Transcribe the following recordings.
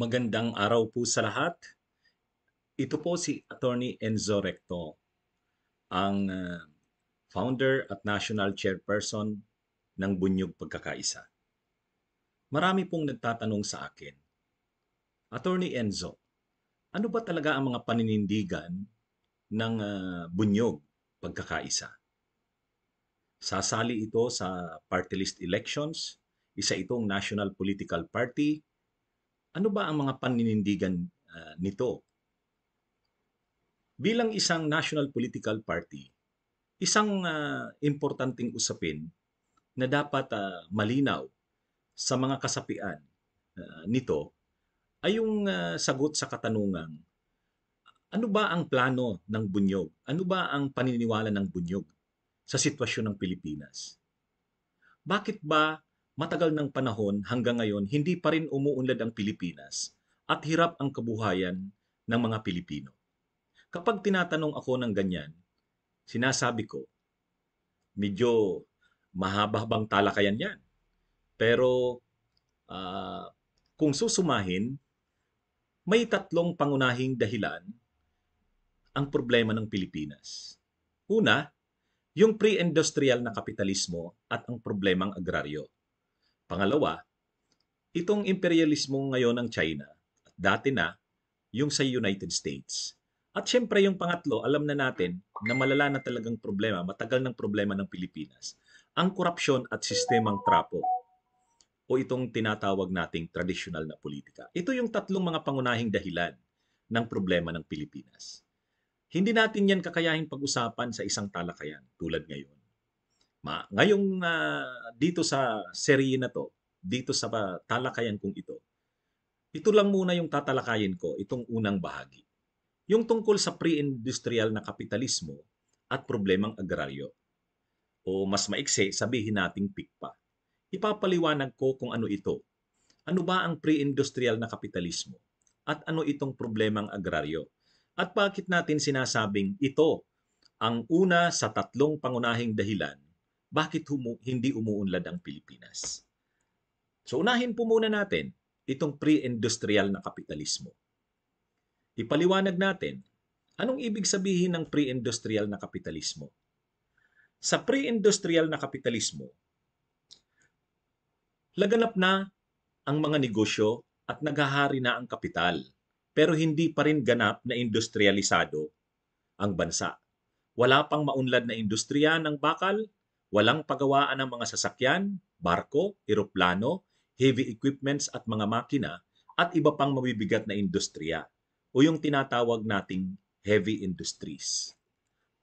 Magandang araw po sa lahat. Ito po si Attorney Enzo Recto, ang ah, founder at national chairperson ng Bunyog Pagkakaisa. Marami pong nagtatanong sa akin, Attorney Enzo, ano ba talaga ang mga paninindigan ng uh, ah, Bunyog Pagkakaisa? Sasali ito sa party list elections, isa itong national political party ano ba ang mga paninindigan uh, nito? Bilang isang national political party, isang uh, importanteng usapin na dapat uh, malinaw sa mga kasapian uh, nito ay yung uh, sagot sa katanungang ano ba ang plano ng bunyog? Ano ba ang paniniwala ng bunyog sa sitwasyon ng Pilipinas? Bakit ba matagal ng panahon hanggang ngayon hindi pa rin umuunlad ang Pilipinas at hirap ang kabuhayan ng mga Pilipino. Kapag tinatanong ako ng ganyan, sinasabi ko, medyo mahaba-habang talakayan yan. Pero uh, kung susumahin, may tatlong pangunahing dahilan ang problema ng Pilipinas. Una, yung pre-industrial na kapitalismo at ang problemang agraryo. Pangalawa, itong imperialismo ngayon ng China, at dati na, yung sa United States. At siyempre yung pangatlo, alam na natin na malala na talagang problema, matagal ng problema ng Pilipinas, ang korupsyon at sistemang trapo o itong tinatawag nating traditional na politika. Ito yung tatlong mga pangunahing dahilan ng problema ng Pilipinas. Hindi natin yan kakayahin pag-usapan sa isang talakayan tulad ngayon. Ma ngayong uh, dito sa serye na to, dito sa talakayan kong ito, ito lang muna yung tatalakayin ko, itong unang bahagi. Yung tungkol sa pre-industrial na kapitalismo at problemang agraryo. O mas maikse, sabihin nating pikpa. Ipapaliwanag ko kung ano ito. Ano ba ang pre-industrial na kapitalismo? At ano itong problemang agraryo? At bakit natin sinasabing ito ang una sa tatlong pangunahing dahilan bakit humu- hindi umuunlad ang Pilipinas? So unahin po muna natin itong pre-industrial na kapitalismo. Ipaliwanag natin, anong ibig sabihin ng pre-industrial na kapitalismo? Sa pre-industrial na kapitalismo, laganap na ang mga negosyo at naghahari na ang kapital, pero hindi pa rin ganap na industrialisado ang bansa. Wala pang maunlad na industriya ng bakal, walang pagawaan ng mga sasakyan, barko, eroplano, heavy equipments at mga makina at iba pang mabibigat na industriya o yung tinatawag nating heavy industries.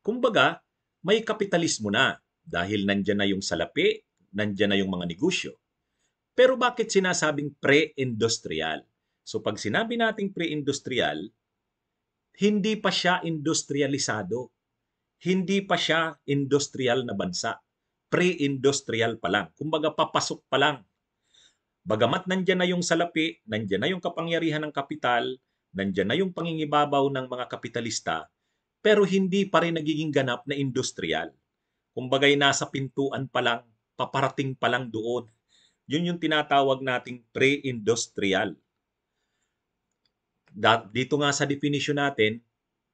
Kumbaga, may kapitalismo na dahil nandyan na yung salapi, nandyan na yung mga negosyo. Pero bakit sinasabing pre-industrial? So pag sinabi nating pre-industrial, hindi pa siya industrialisado. Hindi pa siya industrial na bansa pre-industrial pa lang. Kumbaga papasok pa lang. Bagamat nandyan na yung salapi, nandyan na yung kapangyarihan ng kapital, nandyan na yung pangingibabaw ng mga kapitalista, pero hindi pa rin nagiging ganap na industrial. Kumbagay nasa pintuan pa lang, paparating pa lang doon. Yun yung tinatawag nating pre-industrial. Dito nga sa definition natin,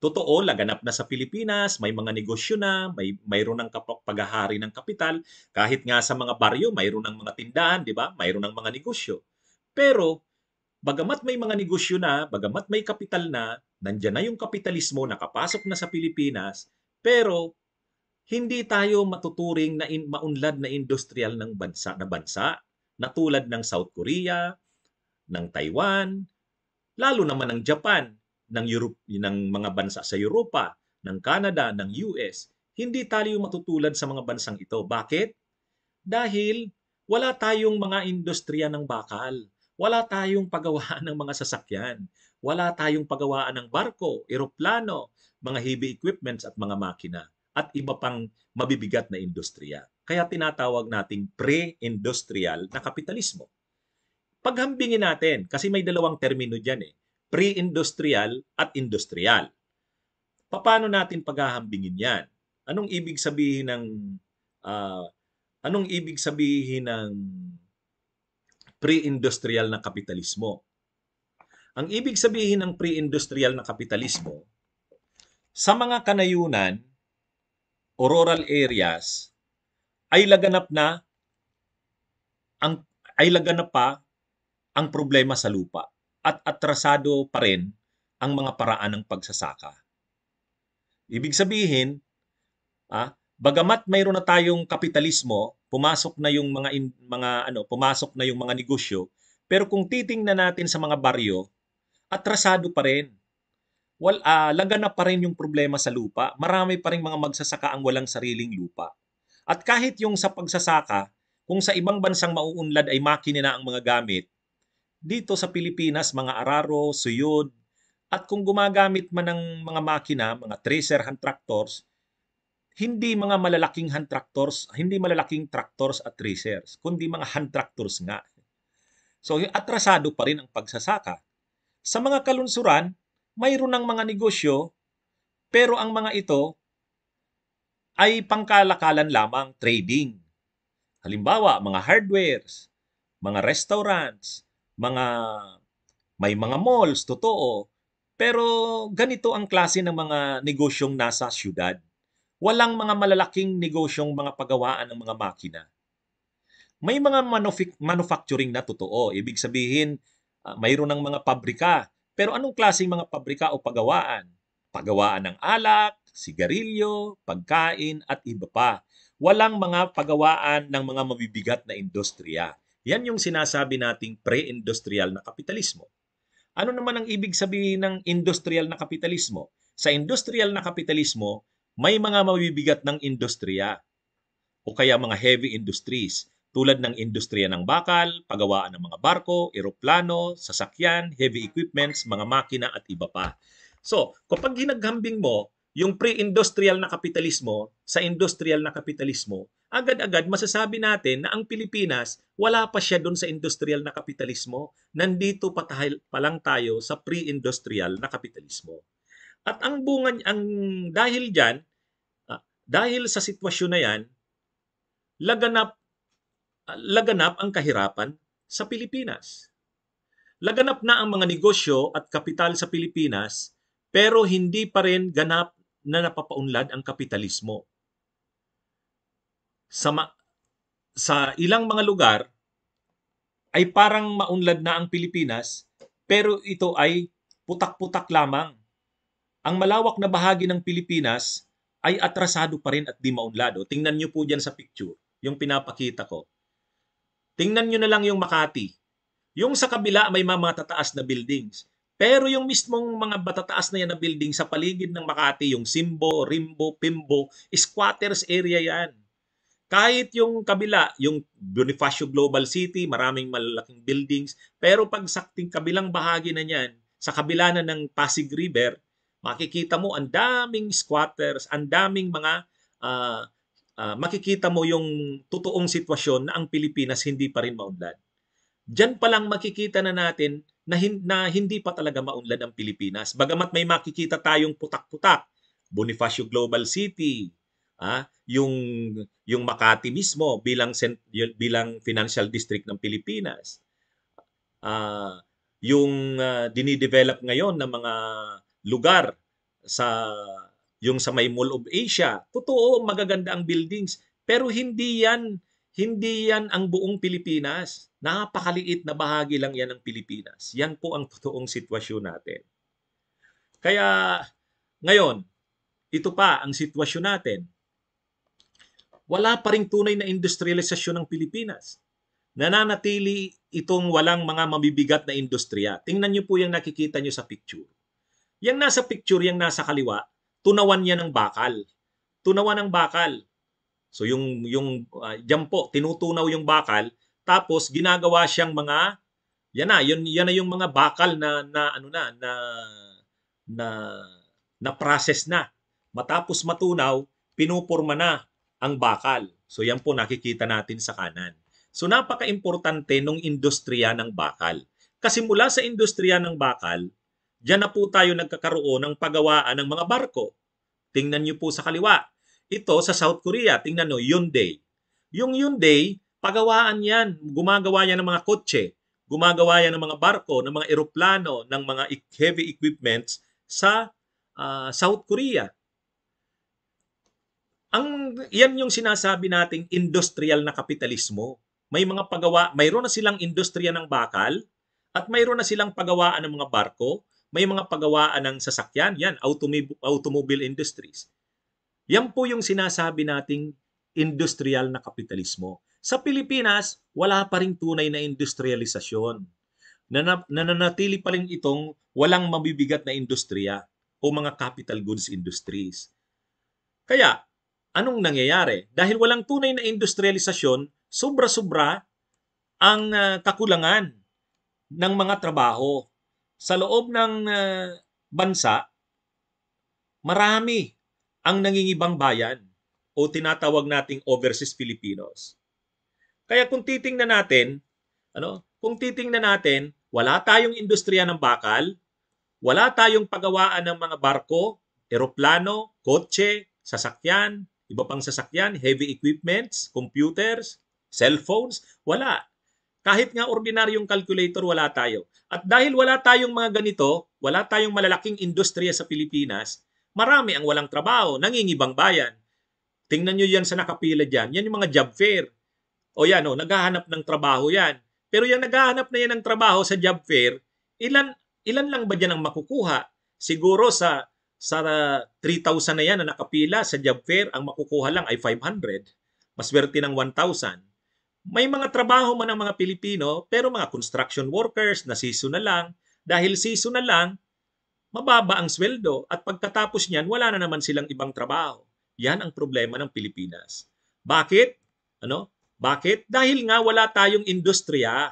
Totoo, laganap na sa Pilipinas, may mga negosyo na, may mayroon ng paghahari ng kapital, kahit nga sa mga baryo, mayroon ng mga tindahan, di ba? Mayroon ng mga negosyo. Pero, bagamat may mga negosyo na, bagamat may kapital na, nandiyan na yung kapitalismo, nakapasok na sa Pilipinas, pero hindi tayo matuturing na in, maunlad na industrial ng bansa na bansa na tulad ng South Korea, ng Taiwan, lalo naman ng Japan ng, Europe, ng mga bansa sa Europa, ng Canada, ng US, hindi tayo matutulad sa mga bansang ito. Bakit? Dahil wala tayong mga industriya ng bakal. Wala tayong pagawaan ng mga sasakyan. Wala tayong pagawaan ng barko, eroplano, mga heavy equipments at mga makina at iba pang mabibigat na industriya. Kaya tinatawag nating pre-industrial na kapitalismo. Paghambingin natin, kasi may dalawang termino dyan eh pre-industrial at industrial. Paano natin paghahambingin yan? Anong ibig sabihin ng uh, anong ibig sabihin ng pre-industrial na kapitalismo? Ang ibig sabihin ng pre-industrial na kapitalismo sa mga kanayunan o rural areas ay laganap na ang ay laganap pa ang problema sa lupa at atrasado pa rin ang mga paraan ng pagsasaka. Ibig sabihin, ah, bagamat mayroon na tayong kapitalismo, pumasok na yung mga in, mga ano, pumasok na yung mga negosyo, pero kung titingnan natin sa mga baryo, atrasado pa rin. Well, uh, ah, lagan na pa rin yung problema sa lupa. Marami pa rin mga magsasaka ang walang sariling lupa. At kahit yung sa pagsasaka, kung sa ibang bansang mauunlad ay makina na ang mga gamit, dito sa Pilipinas, mga araro, suyod, at kung gumagamit man ng mga makina, mga tracer hand tractors, hindi mga malalaking hand tractors, hindi malalaking tractors at tracers, kundi mga hand tractors nga. So, atrasado pa rin ang pagsasaka. Sa mga kalunsuran, mayroon ng mga negosyo, pero ang mga ito ay pangkalakalan lamang trading. Halimbawa, mga hardwares, mga restaurants, mga may mga malls, totoo. Pero ganito ang klase ng mga negosyong nasa syudad. Walang mga malalaking negosyong mga pagawaan ng mga makina. May mga manufacturing na totoo. Ibig sabihin, uh, mayroon ng mga pabrika. Pero anong klaseng mga pabrika o pagawaan? Pagawaan ng alak, sigarilyo, pagkain at iba pa. Walang mga pagawaan ng mga mabibigat na industriya. Yan yung sinasabi nating pre-industrial na kapitalismo. Ano naman ang ibig sabihin ng industrial na kapitalismo? Sa industrial na kapitalismo, may mga mabibigat ng industriya o kaya mga heavy industries tulad ng industriya ng bakal, pagawaan ng mga barko, eroplano, sasakyan, heavy equipments, mga makina at iba pa. So, kapag ginaghambing mo yung pre-industrial na kapitalismo sa industrial na kapitalismo, agad-agad masasabi natin na ang Pilipinas wala pa siya doon sa industrial na kapitalismo. Nandito pa, tahil, pa lang tayo sa pre-industrial na kapitalismo. At ang bunga ang dahil diyan ah, dahil sa sitwasyon na 'yan laganap ah, laganap ang kahirapan sa Pilipinas. Laganap na ang mga negosyo at kapital sa Pilipinas pero hindi pa rin ganap na napapaunlad ang kapitalismo sa ma- sa ilang mga lugar ay parang maunlad na ang Pilipinas pero ito ay putak-putak lamang. Ang malawak na bahagi ng Pilipinas ay atrasado pa rin at di maunlad. O, tingnan nyo po dyan sa picture, yung pinapakita ko. Tingnan nyo na lang yung Makati. Yung sa kabila may mga matataas na buildings. Pero yung mismong mga batataas na yan na building sa paligid ng Makati, yung Simbo, Rimbo, Pimbo, squatters area yan. Kahit yung kabila, yung Bonifacio Global City, maraming malalaking buildings, pero pag sakting kabilang bahagi na niyan, sa kabila na ng Pasig River, makikita mo ang daming squatters, ang daming mga uh, uh, makikita mo yung totoong sitwasyon na ang Pilipinas hindi pa rin maunlad. Diyan pa lang makikita na natin na, hin- na hindi pa talaga maunlad ang Pilipinas. Bagamat may makikita tayong putak-putak, Bonifacio Global City, ah, yung yung Makati mismo bilang bilang financial district ng Pilipinas. Ah, yung uh, dinidevelop ngayon ng mga lugar sa yung sa may Mall of Asia, totoo magaganda ang buildings, pero hindi yan hindi yan ang buong Pilipinas. Napakaliit na bahagi lang yan ng Pilipinas. Yan po ang totoong sitwasyon natin. Kaya ngayon, ito pa ang sitwasyon natin wala pa ring tunay na industrialisasyon ng Pilipinas. Nananatili itong walang mga mabibigat na industriya. Tingnan niyo po yung nakikita niyo sa picture. Yang nasa picture, yang nasa kaliwa, tunawan niya ng bakal. Tunawan ng bakal. So yung yung uh, ah, diyan po tinutunaw yung bakal tapos ginagawa siyang mga yan na yun yan na yung mga bakal na na ano na na na na process na matapos matunaw pinupurma na ang bakal. So yan po nakikita natin sa kanan. So napaka-importante nung industriya ng bakal. Kasi mula sa industriya ng bakal, diyan na po tayo nagkakaroon ng pagawaan ng mga barko. Tingnan niyo po sa kaliwa. Ito sa South Korea, tingnan nyo, Hyundai. Yung Hyundai, pagawaan yan. Gumagawa yan ng mga kotse, gumagawa yan ng mga barko, ng mga eroplano, ng mga e- heavy equipments sa uh, South Korea. Ang, yan yung sinasabi nating industrial na kapitalismo. May mga pagawa, mayroon na silang industriya ng bakal at mayroon na silang pagawaan ng mga barko, may mga pagawaan ng sasakyan, yan, automob- automobile industries. Yan po yung sinasabi nating industrial na kapitalismo. Sa Pilipinas, wala pa rin tunay na industrialisasyon. Nananatili nananatili pa rin itong walang mabibigat na industriya o mga capital goods industries. Kaya, anong nangyayari? Dahil walang tunay na industrialisasyon, sobra-sobra ang uh, kakulangan ng mga trabaho. Sa loob ng uh, bansa, marami ang nangingibang bayan o tinatawag nating overseas Filipinos. Kaya kung titingnan natin, ano, kung titingnan natin, wala tayong industriya ng bakal, wala tayong pagawaan ng mga barko, eroplano, kotse, sasakyan, iba pang sasakyan, heavy equipments, computers, cellphones, wala. Kahit nga ordinaryong calculator, wala tayo. At dahil wala tayong mga ganito, wala tayong malalaking industriya sa Pilipinas, marami ang walang trabaho, nangingibang bayan. Tingnan nyo yan sa nakapila dyan. Yan yung mga job fair. O yan, o, naghahanap ng trabaho yan. Pero yung naghahanap na yan ng trabaho sa job fair, ilan, ilan lang ba dyan ang makukuha? Siguro sa sa 3,000 na yan na nakapila sa job fair, ang makukuha lang ay 500, maswerte ng 1,000. May mga trabaho man ang mga Pilipino, pero mga construction workers na seasonal lang, dahil seasonal lang, mababa ang sweldo at pagkatapos niyan, wala na naman silang ibang trabaho. Yan ang problema ng Pilipinas. Bakit? Ano? Bakit? Dahil nga wala tayong industriya.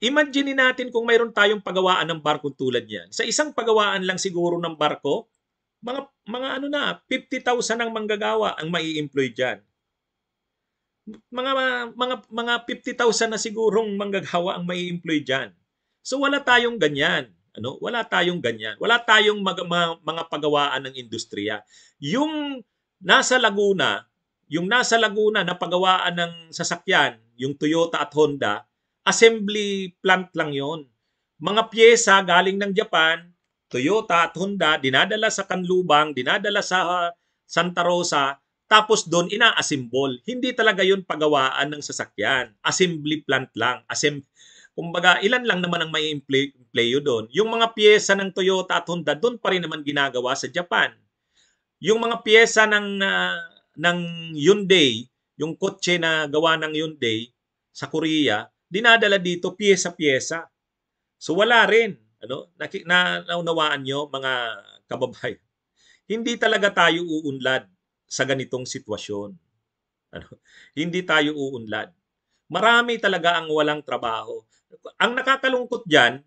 Imagine natin kung mayroon tayong pagawaan ng barko tulad yan. Sa isang pagawaan lang siguro ng barko, mga, mga ano na, 50,000 ang manggagawa ang mai-employ dyan. Mga, mga, mga 50,000 na sigurong manggagawa ang mai-employ dyan. So wala tayong ganyan. Ano? Wala tayong ganyan. Wala tayong mag, mga, mga pagawaan ng industriya. Yung nasa Laguna, yung nasa Laguna na pagawaan ng sasakyan, yung Toyota at Honda, assembly plant lang yon. Mga pyesa galing ng Japan, Toyota at Honda, dinadala sa Kanlubang, dinadala sa ah, Santa Rosa, tapos doon inaasimbol. Hindi talaga yon pagawaan ng sasakyan. Assembly plant lang. Asem Kumbaga, ilan lang naman ang may empleyo doon. Yung mga pyesa ng Toyota at Honda, doon pa rin naman ginagawa sa Japan. Yung mga pyesa ng, uh, ng Hyundai, yung kotse na gawa ng Hyundai sa Korea, dinadala dito piyesa-piyesa. So wala rin, ano, na, naunawaan nyo mga kababayan. Hindi talaga tayo uunlad sa ganitong sitwasyon. Ano, hindi tayo uunlad. Marami talaga ang walang trabaho. Ang nakakalungkot diyan,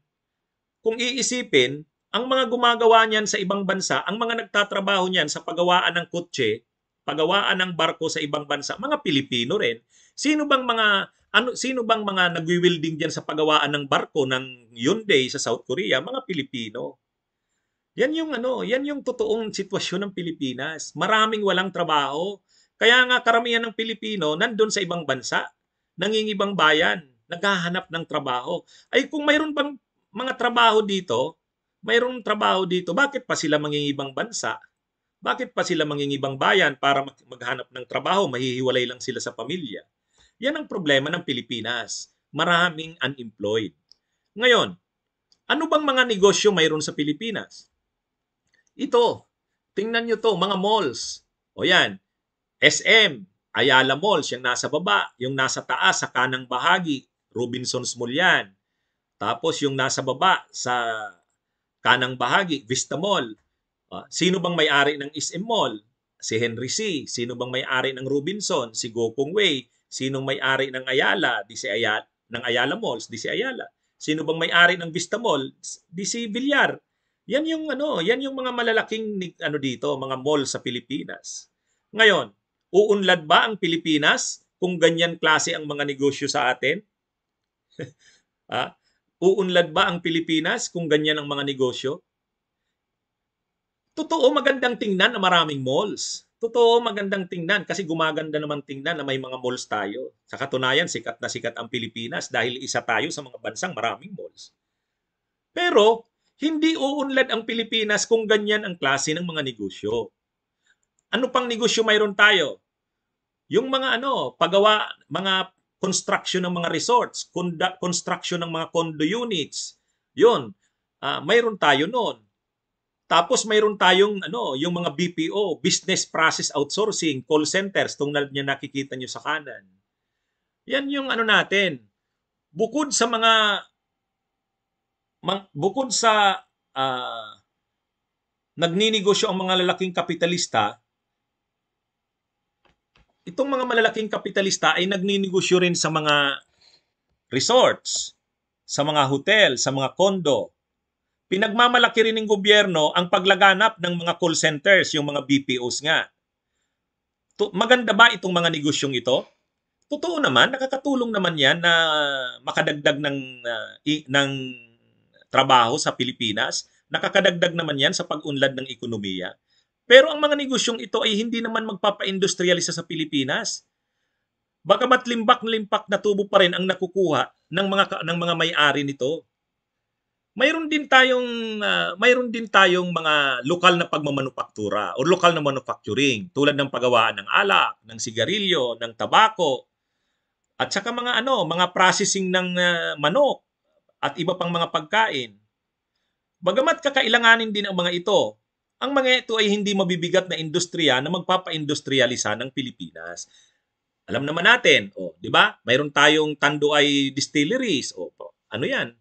kung iisipin, ang mga gumagawa niyan sa ibang bansa, ang mga nagtatrabaho niyan sa pagawaan ng kotse, pagawaan ng barko sa ibang bansa, mga Pilipino rin. Sino bang mga ano sino bang mga nagwi-welding diyan sa pagawaan ng barko ng Hyundai sa South Korea, mga Pilipino. Yan yung ano, yan yung totoong sitwasyon ng Pilipinas. Maraming walang trabaho. Kaya nga karamihan ng Pilipino nandun sa ibang bansa, nangingibang bayan, naghahanap ng trabaho. Ay kung mayroon pang mga trabaho dito, mayroon trabaho dito, bakit pa sila mangingibang bansa? Bakit pa sila mangingibang bayan para maghanap ng trabaho, mahihiwalay lang sila sa pamilya? Yan ang problema ng Pilipinas. Maraming unemployed. Ngayon, ano bang mga negosyo mayroon sa Pilipinas? Ito, tingnan nyo to, mga malls. O yan, SM, Ayala Malls, yung nasa baba, yung nasa taas, sa kanang bahagi, Robinson's Mall yan. Tapos yung nasa baba, sa kanang bahagi, Vista Mall. Ah, sino bang may-ari ng SM Mall? Si Henry C. Sino bang may-ari ng Robinson? Si Gopong Wei. Sinong may-ari ng Ayala? Di si Ayala, ng Ayala Malls? Di si Ayala. Sino bang may-ari ng Vista Mall? Di si Villar. Yan yung ano, yan yung mga malalaking ano dito, mga mall sa Pilipinas. Ngayon, uunlad ba ang Pilipinas kung ganyan klase ang mga negosyo sa atin? ah, uunlad ba ang Pilipinas kung ganyan ang mga negosyo? Totoo magandang tingnan na maraming malls. Totoo magandang tingnan kasi gumaganda naman tingnan na may mga malls tayo. Sa katunayan, sikat na sikat ang Pilipinas dahil isa tayo sa mga bansang maraming malls. Pero hindi uunlad ang Pilipinas kung ganyan ang klase ng mga negosyo. Ano pang negosyo mayroon tayo? Yung mga ano, pagawa, mga construction ng mga resorts, construction ng mga condo units, yun, uh, mayroon tayo noon. Tapos mayroon tayong ano, yung mga BPO, business process outsourcing, call centers, tong na, nakikita niyo sa kanan. Yan yung ano natin. Bukod sa mga mang, bukod sa uh, nagninegosyo ang mga lalaking kapitalista, itong mga malalaking kapitalista ay nagninegosyo rin sa mga resorts, sa mga hotel, sa mga condo, Pinagmamalaki rin ng gobyerno ang paglaganap ng mga call centers, yung mga BPOs nga. maganda ba itong mga negosyong ito? Totoo naman, nakakatulong naman yan na makadagdag ng, uh, ng trabaho sa Pilipinas. Nakakadagdag naman yan sa pag-unlad ng ekonomiya. Pero ang mga negosyong ito ay hindi naman magpapa magpapaindustrialisa sa Pilipinas. Bagamat limbak-limpak na tubo pa rin ang nakukuha ng mga ng mga may-ari nito mayroon din tayong uh, mayroon din tayong mga lokal na pagmamanufaktura o lokal na manufacturing tulad ng pagawaan ng alak, ng sigarilyo, ng tabako at saka mga ano, mga processing ng uh, manok at iba pang mga pagkain. Bagamat kakailanganin din ang mga ito, ang mga ito ay hindi mabibigat na industriya na magpapa-industrialisa ng Pilipinas. Alam naman natin, oh, 'di ba? Mayroon tayong Tanduay Distilleries, oh, ano 'yan?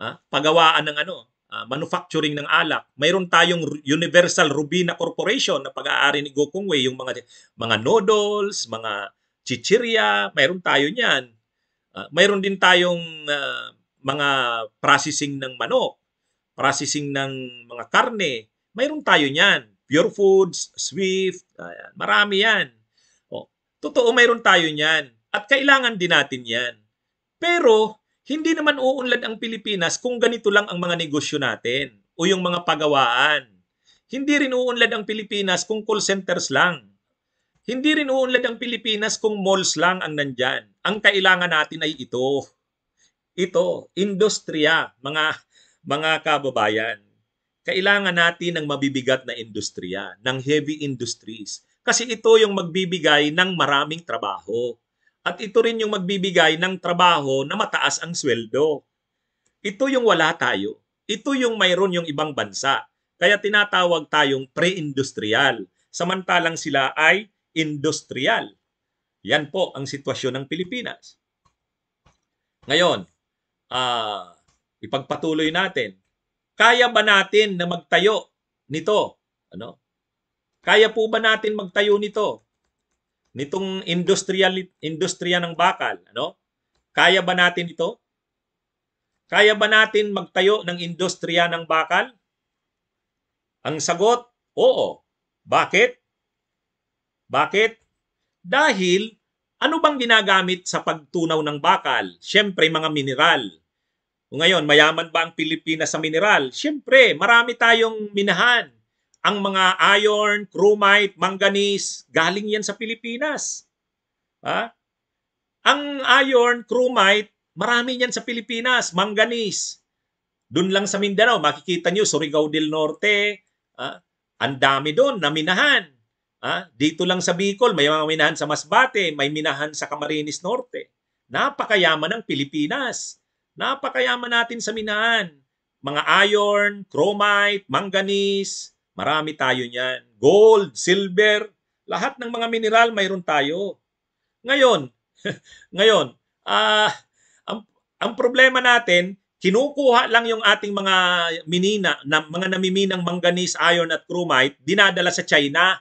ah, pagawaan ng ano, uh, manufacturing ng alak. Mayroon tayong Universal Rubina Corporation na pag-aari ni Gokong Wei, yung mga, mga noodles, mga chichirya, mayroon tayo niyan. Uh, mayroon din tayong uh, mga processing ng manok, processing ng mga karne, mayroon tayo niyan. Pure Foods, Swift, uh, marami yan. O, oh, totoo, mayroon tayo niyan. At kailangan din natin yan. Pero, hindi naman uunlad ang Pilipinas kung ganito lang ang mga negosyo natin o yung mga pagawaan. Hindi rin uunlad ang Pilipinas kung call centers lang. Hindi rin uunlad ang Pilipinas kung malls lang ang nandyan. Ang kailangan natin ay ito. Ito, industriya, mga mga kababayan. Kailangan natin ng mabibigat na industriya, ng heavy industries. Kasi ito yung magbibigay ng maraming trabaho. At ito rin yung magbibigay ng trabaho na mataas ang sweldo. Ito yung wala tayo. Ito yung mayroon yung ibang bansa. Kaya tinatawag tayong pre-industrial. Samantalang sila ay industrial. Yan po ang sitwasyon ng Pilipinas. Ngayon, uh, ipagpatuloy natin. Kaya ba natin na magtayo nito? Ano? Kaya po ba natin magtayo nito? nitong industrial industriya ng bakal, ano? Kaya ba natin ito? Kaya ba natin magtayo ng industriya ng bakal? Ang sagot, oo. Bakit? Bakit? Dahil ano bang ginagamit sa pagtunaw ng bakal? Siyempre, mga mineral. Ngayon, mayaman ba ang Pilipinas sa mineral? Siyempre, marami tayong minahan ang mga iron, chromite, manganese, galing yan sa Pilipinas. Ha? Ang iron, chromite, marami yan sa Pilipinas, manganese. Doon lang sa Mindanao, makikita nyo, Surigao del Norte, ha? ang dami doon na minahan. Ha? Dito lang sa Bicol, may mga minahan sa Masbate, may minahan sa Camarines Norte. Napakayaman ng Pilipinas. Napakayaman natin sa minahan. Mga iron, chromite, manganese, Marami tayo niyan. Gold, silver, lahat ng mga mineral mayroon tayo. Ngayon, ngayon, ah uh, ang, ang problema natin, kinukuha lang yung ating mga minina, na, mga namiminang manganese, iron at chromite, dinadala sa China,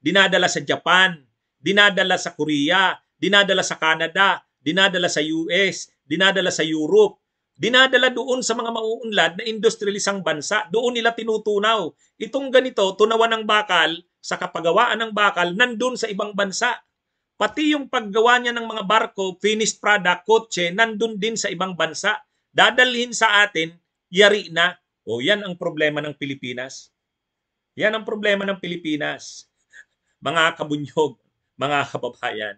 dinadala sa Japan, dinadala sa Korea, dinadala sa Canada, dinadala sa US, dinadala sa Europe, dinadala doon sa mga mauunlad na industrialisang bansa. Doon nila tinutunaw. Itong ganito, tunawan ng bakal, sa kapagawaan ng bakal, nandun sa ibang bansa. Pati yung paggawa niya ng mga barko, finished product, kotse, nandun din sa ibang bansa. Dadalhin sa atin, yari na. O yan ang problema ng Pilipinas. Yan ang problema ng Pilipinas. Mga kabunyog, mga kababayan.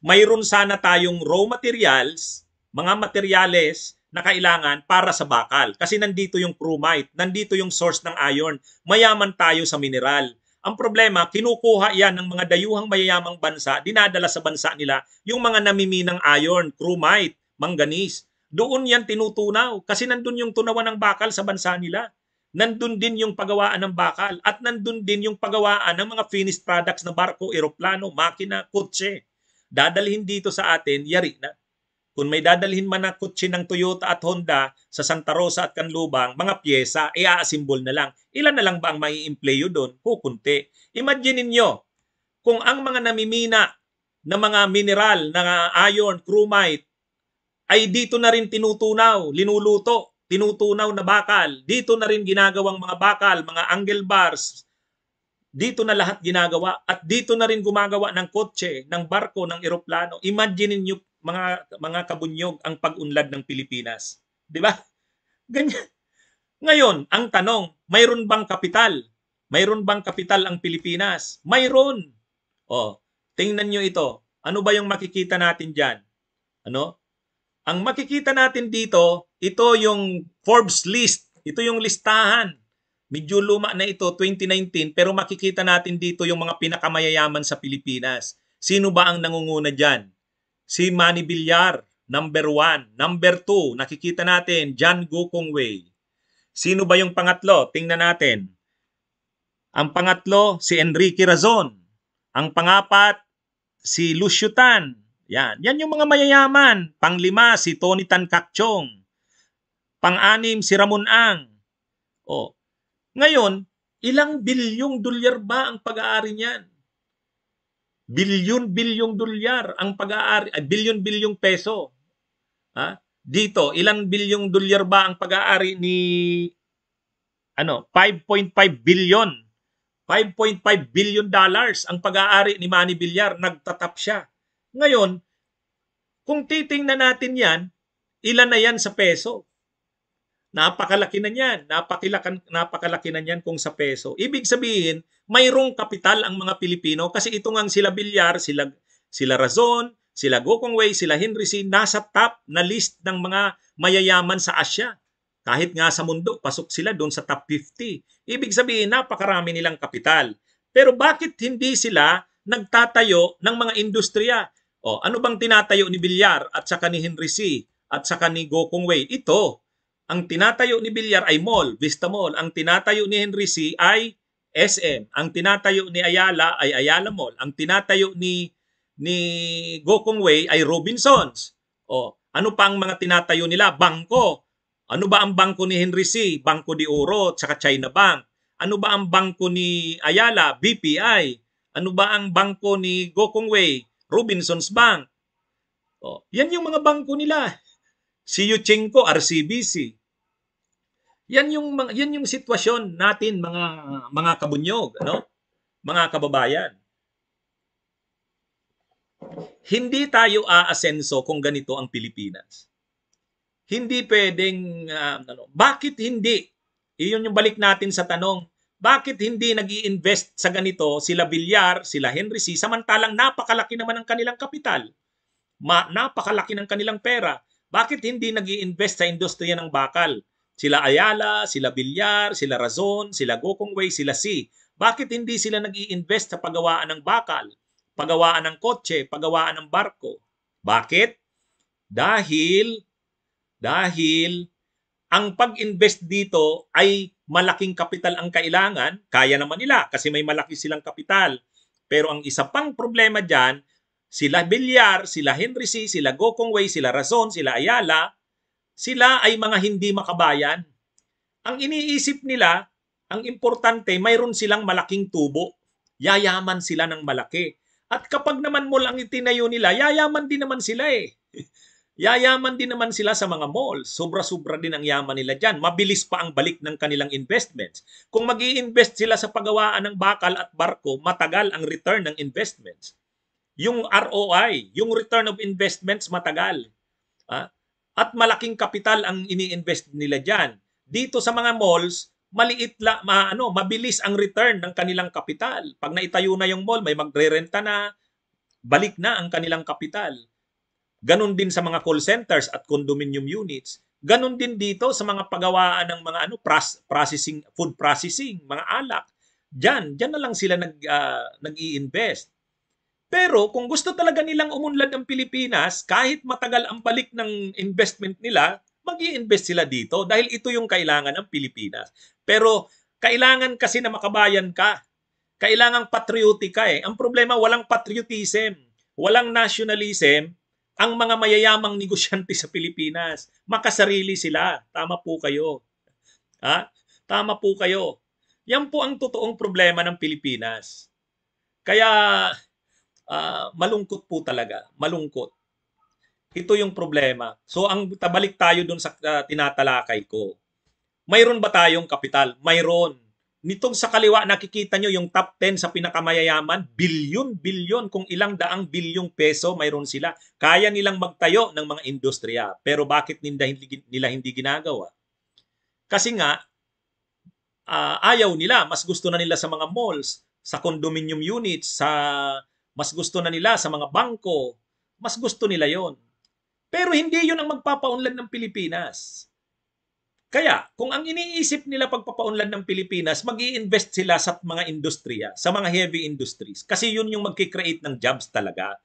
Mayroon sana tayong raw materials, mga materyales na kailangan para sa bakal. Kasi nandito yung chromite, nandito yung source ng iron. Mayaman tayo sa mineral. Ang problema, kinukuha yan ng mga dayuhang mayayamang bansa, dinadala sa bansa nila yung mga namiminang iron, chromite, manganese. Doon yan tinutunaw kasi nandun yung tunawan ng bakal sa bansa nila. Nandun din yung pagawaan ng bakal at nandun din yung pagawaan ng mga finished products na barko, eroplano, makina, kotse. Dadalhin dito sa atin, yari na. Kung may dadalhin man na kutsi ng Toyota at Honda sa Santa Rosa at Canlubang, mga pyesa, iaasimbol eh, na lang. Ilan na lang ba ang maiimpleyo doon? Kukunti. Imagine ninyo, kung ang mga namimina na mga mineral, na iron, chromite, ay dito na rin tinutunaw, linuluto, tinutunaw na bakal. Dito na rin ginagawang mga bakal, mga angle bars. Dito na lahat ginagawa at dito na rin gumagawa ng kotse, ng barko, ng eroplano. Imagine niyo mga mga kabunyog ang pag-unlad ng Pilipinas. 'Di ba? Ganyan. Ngayon, ang tanong, mayroon bang kapital? Mayroon bang kapital ang Pilipinas? Mayroon. Oh, tingnan niyo ito. Ano ba yung makikita natin diyan? Ano? Ang makikita natin dito, ito yung Forbes list. Ito yung listahan. Medyo luma na ito, 2019, pero makikita natin dito yung mga pinakamayayaman sa Pilipinas. Sino ba ang nangunguna diyan? Si Manny Villar, number one. Number two, nakikita natin, John Gokongwei. Sino ba yung pangatlo? Tingnan natin. Ang pangatlo, si Enrique Razon. Ang pangapat, si Lucio Tan. Yan. Yan yung mga mayayaman. Panglima, si Tony Tan Kakchong. Panganim, si Ramon Ang. O. Oh. Ngayon, ilang bilyong dolyar ba ang pag-aari niyan? Bilyon-bilyong dolyar ang pag-aari, bilyon-bilyong peso. Ha? Dito, ilang bilyong dolyar ba ang pag-aari ni ano, 5.5 billion. 5.5 billion dollars ang pag-aari ni Manny Villar, nagtatap siya. Ngayon, kung titingnan natin 'yan, ilan na 'yan sa peso? Napakalaki na niyan. Napakilaki, napakalaki na niyan kung sa peso. Ibig sabihin, mayroong kapital ang mga Pilipino kasi ito ngang sila Bilyar, sila, sila Razon, sila Gokongwei, Wei, sila Henry C. Nasa top na list ng mga mayayaman sa Asya. Kahit nga sa mundo, pasok sila doon sa top 50. Ibig sabihin, napakarami nilang kapital. Pero bakit hindi sila nagtatayo ng mga industriya? O, ano bang tinatayo ni Bilyar at saka ni Henry C. at saka ni Gokongwei? Ito, ang tinatayo ni Villar ay mall, Vista Mall. Ang tinatayo ni Henry C. ay SM. Ang tinatayo ni Ayala ay Ayala Mall. Ang tinatayo ni ni Gokong Way ay Robinsons. O, ano pa ang mga tinatayo nila? Bangko. Ano ba ang bangko ni Henry C? Bangko de Oro, at tsaka China Bank. Ano ba ang bangko ni Ayala? BPI. Ano ba ang bangko ni Gokong Way? Robinsons Bank. O, yan yung mga bangko nila. Si Yuchenko, RCBC. Yan yung yan yung sitwasyon natin mga mga kabunyog, ano? Mga kababayan. Hindi tayo aasenso kung ganito ang Pilipinas. Hindi pwedeng uh, ano, bakit hindi? Iyon yung balik natin sa tanong. Bakit hindi nag invest sa ganito sila Villar, sila Henry C, samantalang napakalaki naman ang kanilang kapital? Ma, napakalaki ng kanilang pera. Bakit hindi nag invest sa industriya ng bakal? Sila Ayala, sila Bilyar, sila Razon, sila Gokongwei, sila C. Bakit hindi sila nag invest sa pagawaan ng bakal, pagawaan ng kotse, pagawaan ng barko? Bakit? Dahil, dahil ang pag-invest dito ay malaking kapital ang kailangan, kaya naman nila kasi may malaki silang kapital. Pero ang isa pang problema dyan, sila Bilyar, sila Henry C., sila Gokongwei, sila Razon, sila Ayala, sila ay mga hindi makabayan. Ang iniisip nila, ang importante, mayroon silang malaking tubo. Yayaman sila ng malaki. At kapag naman mall ang itinayo nila, yayaman din naman sila eh. yayaman din naman sila sa mga mall. Sobra-sobra din ang yaman nila dyan. Mabilis pa ang balik ng kanilang investments. Kung mag invest sila sa pagawaan ng bakal at barko, matagal ang return ng investments. Yung ROI, yung return of investments, matagal. Ah, at malaking kapital ang ini-invest nila diyan. Dito sa mga malls, maliit la ma, ano, mabilis ang return ng kanilang kapital. Pag naitayo na yung mall, may magrerenta na, balik na ang kanilang kapital. Ganon din sa mga call centers at condominium units. Ganon din dito sa mga pagawaan ng mga ano processing food processing, mga alak. Diyan, diyan na lang sila nag uh, nag-i-invest. Pero kung gusto talaga nilang umunlad ang Pilipinas, kahit matagal ang balik ng investment nila, mag invest sila dito dahil ito yung kailangan ng Pilipinas. Pero kailangan kasi na makabayan ka. Kailangan patriotic ka eh. Ang problema, walang patriotism, walang nationalism, ang mga mayayamang negosyante sa Pilipinas. Makasarili sila. Tama po kayo. Ha? Tama po kayo. Yan po ang totoong problema ng Pilipinas. Kaya uh, malungkot po talaga, malungkot. Ito yung problema. So ang tabalik tayo doon sa uh, tinatalakay ko. Mayroon ba tayong kapital? Mayroon. Nitong sa kaliwa nakikita nyo yung top 10 sa pinakamayayaman, bilyon-bilyon kung ilang daang bilyong peso mayroon sila. Kaya nilang magtayo ng mga industriya. Pero bakit nila hindi, nila hindi ginagawa? Kasi nga, uh, ayaw nila, mas gusto na nila sa mga malls, sa condominium units, sa mas gusto na nila sa mga bangko. Mas gusto nila yon. Pero hindi yon ang magpapaunlad ng Pilipinas. Kaya, kung ang iniisip nila pagpapaunlad ng Pilipinas, mag invest sila sa mga industriya, sa mga heavy industries. Kasi yun yung magkikreate ng jobs talaga.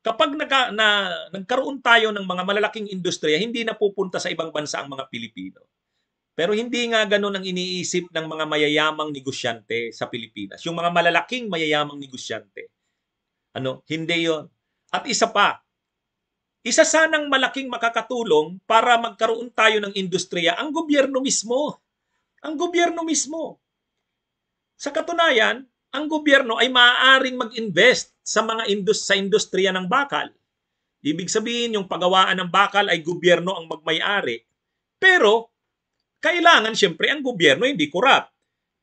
Kapag naka, na, nagkaroon tayo ng mga malalaking industriya, hindi na pupunta sa ibang bansa ang mga Pilipino. Pero hindi nga ganun ang iniisip ng mga mayayamang negosyante sa Pilipinas. Yung mga malalaking mayayamang negosyante. Ano? Hindi yon. At isa pa, isa sanang malaking makakatulong para magkaroon tayo ng industriya ang gobyerno mismo. Ang gobyerno mismo. Sa katunayan, ang gobyerno ay maaaring mag-invest sa mga indus sa industriya ng bakal. Ibig sabihin, yung pagawaan ng bakal ay gobyerno ang magmay-ari. Pero, kailangan siyempre ang gobyerno hindi korap.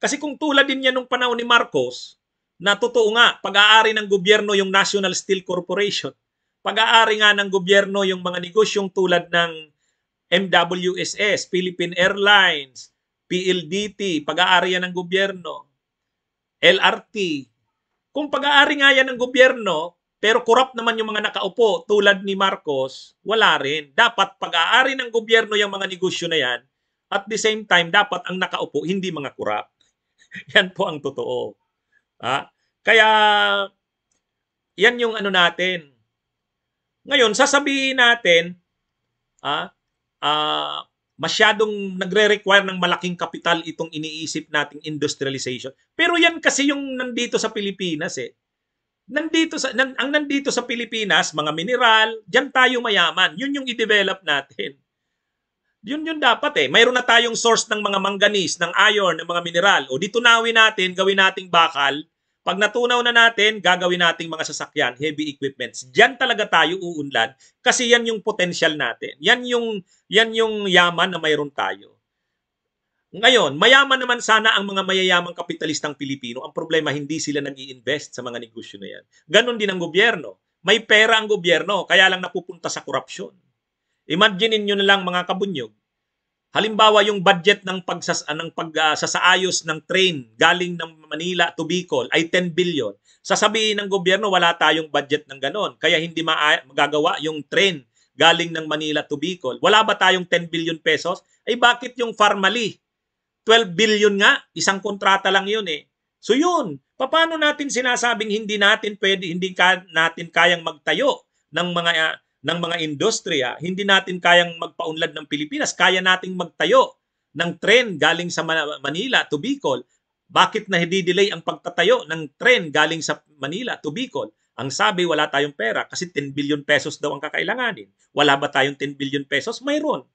Kasi kung tulad din niya nung panahon ni Marcos, na totoo nga, pag-aari ng gobyerno yung National Steel Corporation. Pag-aari nga ng gobyerno yung mga negosyong tulad ng MWSS, Philippine Airlines, PLDT, pag-aari yan ng gobyerno, LRT. Kung pag-aari nga yan ng gobyerno, pero corrupt naman yung mga nakaupo tulad ni Marcos, wala rin. Dapat pag-aari ng gobyerno yung mga negosyo na yan, at the same time, dapat ang nakaupo hindi mga corrupt. yan po ang totoo. Ha? Ah, kaya, yan yung ano natin. Ngayon, sasabihin natin, ah, ah, masyadong nagre-require ng malaking kapital itong iniisip nating industrialization. Pero yan kasi yung nandito sa Pilipinas eh. Nandito sa nan, ang nandito sa Pilipinas, mga mineral, diyan tayo mayaman. Yun yung i-develop natin. Yun yun dapat eh. Mayroon na tayong source ng mga manganis, ng iron, ng mga mineral. O ditunawin natin, gawin nating bakal, pag natunaw na natin, gagawin nating mga sasakyan, heavy equipments. Diyan talaga tayo uunlad kasi yan yung potential natin. Yan yung, yan yung yaman na mayroon tayo. Ngayon, mayaman naman sana ang mga mayayamang kapitalistang Pilipino. Ang problema, hindi sila nag invest sa mga negosyo na yan. Ganon din ang gobyerno. May pera ang gobyerno, kaya lang napupunta sa korupsyon. Imagine nyo na lang mga kabunyog Halimbawa yung budget ng pagsas ah, ng pagsasaayos ah, uh, ng train galing ng Manila to Bicol ay 10 billion. Sasabihin ng gobyerno wala tayong budget ng ganon kaya hindi magagawa yung train galing ng Manila to Bicol. Wala ba tayong 10 billion pesos? Ay eh, bakit yung formally 12 billion nga isang kontrata lang yun eh. So yun, paano natin sinasabing hindi natin pwede hindi ka, natin kayang magtayo ng mga uh, ng mga industriya, hindi natin kayang magpaunlad ng Pilipinas. Kaya nating magtayo ng tren galing sa Manila to Bicol. Bakit na hindi delay ang pagtatayo ng tren galing sa Manila to Bicol? Ang sabi, wala tayong pera kasi 10 billion pesos daw ang kakailanganin. Wala ba tayong 10 billion pesos? Mayroon.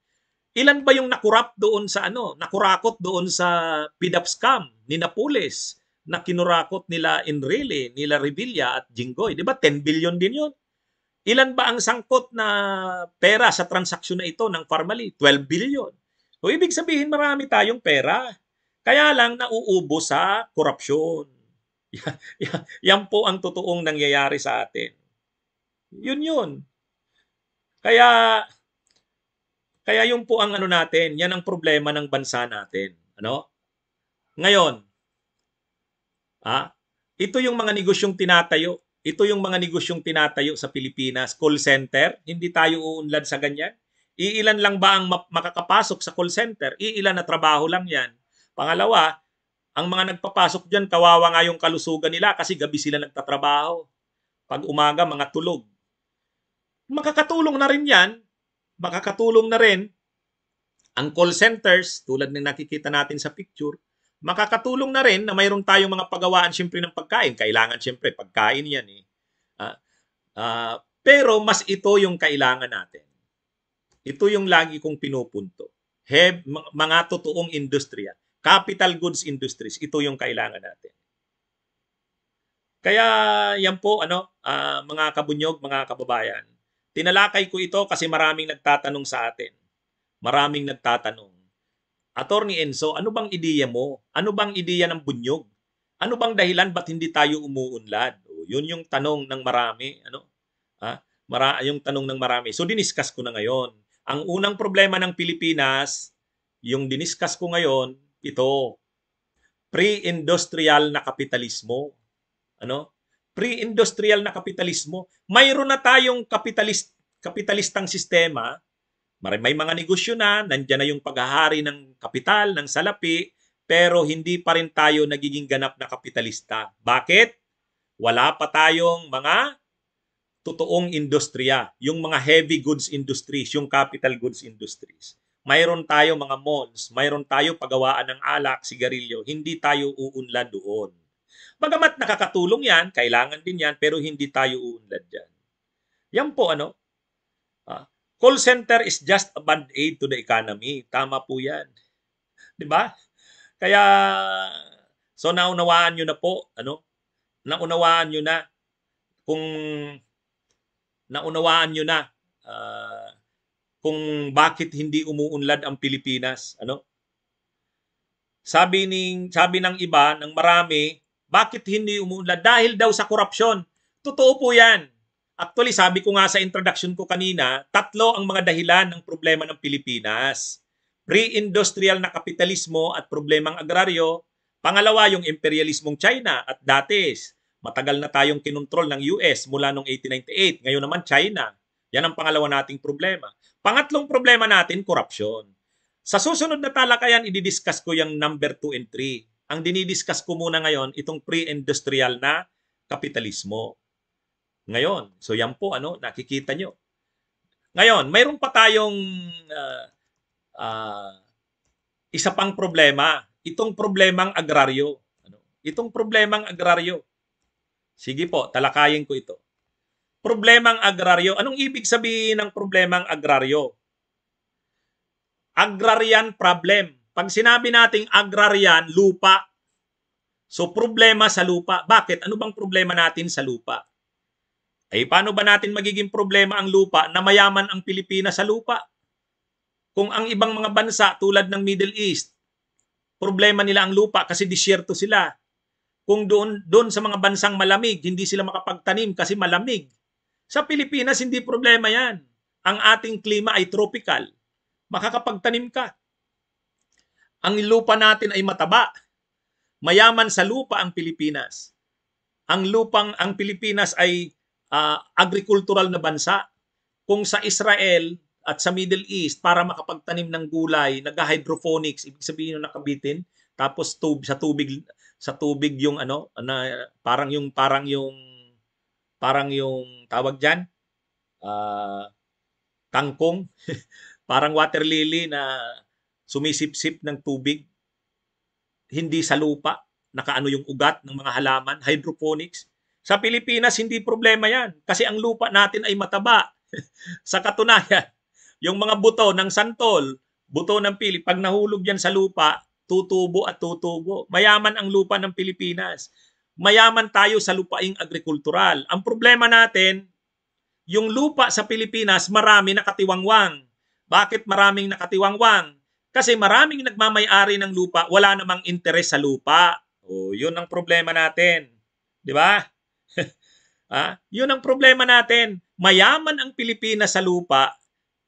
Ilan ba yung nakurap doon sa ano? Nakurakot doon sa PDAP scam ni Napoles na kinurakot nila Enrile, nila Revilla at Jinggoy. Di ba? 10 billion din yun? Ilan ba ang sangkot na pera sa transaksyon na ito ng formally? 12 billion. So, ibig sabihin marami tayong pera. Kaya lang nauubo sa korupsyon. yan po ang totoong nangyayari sa atin. Yun yun. Kaya kaya yung po ang ano natin, yan ang problema ng bansa natin, ano? Ngayon, ah, ito yung mga negosyong tinatayo ito yung mga negosyong tinatayo sa Pilipinas. Call center, hindi tayo uunlad sa ganyan. Iilan lang ba ang makakapasok sa call center? Iilan na trabaho lang yan. Pangalawa, ang mga nagpapasok dyan, kawawa nga yung kalusugan nila kasi gabi sila nagtatrabaho. Pag umaga, mga tulog. Makakatulong na rin yan. Makakatulong na rin ang call centers tulad ng nakikita natin sa picture makakatulong na rin na mayroon tayong mga pagawaan siyempre ng pagkain. Kailangan siyempre, pagkain yan eh. Uh, uh, pero mas ito yung kailangan natin. Ito yung lagi kong pinupunto. Heb, mga totoong industriya. Capital goods industries, ito yung kailangan natin. Kaya yan po, ano, uh, mga kabunyog, mga kababayan. Tinalakay ko ito kasi maraming nagtatanong sa atin. Maraming nagtatanong Attorney Enzo, ano bang ideya mo? Ano bang ideya ng bunyog? Ano bang dahilan ba't hindi tayo umuunlad? O, yun yung tanong ng marami. Ano? Ha? Mara, yung tanong ng marami. So diniskas ko na ngayon. Ang unang problema ng Pilipinas, yung diniskas ko ngayon, ito. Pre-industrial na kapitalismo. Ano? Pre-industrial na kapitalismo. Mayroon na tayong kapitalist kapitalistang sistema may mga negosyo na, nandiyan na yung paghahari ng kapital, ng salapi, pero hindi pa rin tayo nagiging ganap na kapitalista. Bakit? Wala pa tayong mga totoong industriya, yung mga heavy goods industries, yung capital goods industries. Mayroon tayo mga malls, mayroon tayo pagawaan ng alak, sigarilyo, hindi tayo uunlad doon. Bagamat nakakatulong yan, kailangan din yan, pero hindi tayo uunlad dyan. Yan po ano, ah, Call center is just a band aid to the economy. Tama po yan. Di ba? Kaya, so naunawaan nyo na po, ano? Naunawaan nyo na kung naunawaan nyo na uh, kung bakit hindi umuunlad ang Pilipinas, ano? Sabi ning sabi ng iba, ng marami, bakit hindi umuunlad? Dahil daw sa korupsyon. Totoo po 'yan. Actually, sabi ko nga sa introduction ko kanina, tatlo ang mga dahilan ng problema ng Pilipinas. Pre-industrial na kapitalismo at problemang agraryo. Pangalawa, yung imperialismong China at datis. Matagal na tayong kinontrol ng US mula noong 1898. Ngayon naman, China. Yan ang pangalawa nating problema. Pangatlong problema natin, korupsyon. Sa susunod na talakayan, i-discuss ko yung number 2 and 3. Ang dinidiscuss ko muna ngayon, itong pre-industrial na kapitalismo ngayon. So yan po, ano, nakikita nyo. Ngayon, mayroon pa tayong uh, uh, isa pang problema. Itong problemang agraryo. Ano? Itong problemang agraryo. Sige po, talakayin ko ito. Problemang agraryo. Anong ibig sabihin ng problemang agraryo? Agrarian problem. Pag sinabi nating agrarian, lupa. So problema sa lupa. Bakit? Ano bang problema natin sa lupa? ay eh, paano ba natin magiging problema ang lupa na mayaman ang Pilipinas sa lupa? Kung ang ibang mga bansa tulad ng Middle East, problema nila ang lupa kasi disyerto sila. Kung doon, doon sa mga bansang malamig, hindi sila makapagtanim kasi malamig. Sa Pilipinas, hindi problema yan. Ang ating klima ay tropical. Makakapagtanim ka. Ang lupa natin ay mataba. Mayaman sa lupa ang Pilipinas. Ang lupang ang Pilipinas ay uh, ah, agricultural na bansa. Kung sa Israel at sa Middle East, para makapagtanim ng gulay, nag-hydroponics, ibig sabihin yung nakabitin, tapos tub, sa tubig sa tubig yung ano na parang yung parang yung parang yung tawag diyan uh, ah, tangkong parang water lily na sumisipsip ng tubig hindi sa lupa nakaano yung ugat ng mga halaman hydroponics sa Pilipinas, hindi problema yan kasi ang lupa natin ay mataba. sa katunayan, yung mga buto ng santol, buto ng pili, pag nahulog yan sa lupa, tutubo at tutubo. Mayaman ang lupa ng Pilipinas. Mayaman tayo sa lupaing agrikultural. Ang problema natin, yung lupa sa Pilipinas, marami nakatiwangwang. Bakit maraming nakatiwangwang? Kasi maraming nagmamayari ng lupa, wala namang interes sa lupa. O, oh, yun ang problema natin. Di ba? ah, yun ang problema natin. Mayaman ang Pilipinas sa lupa,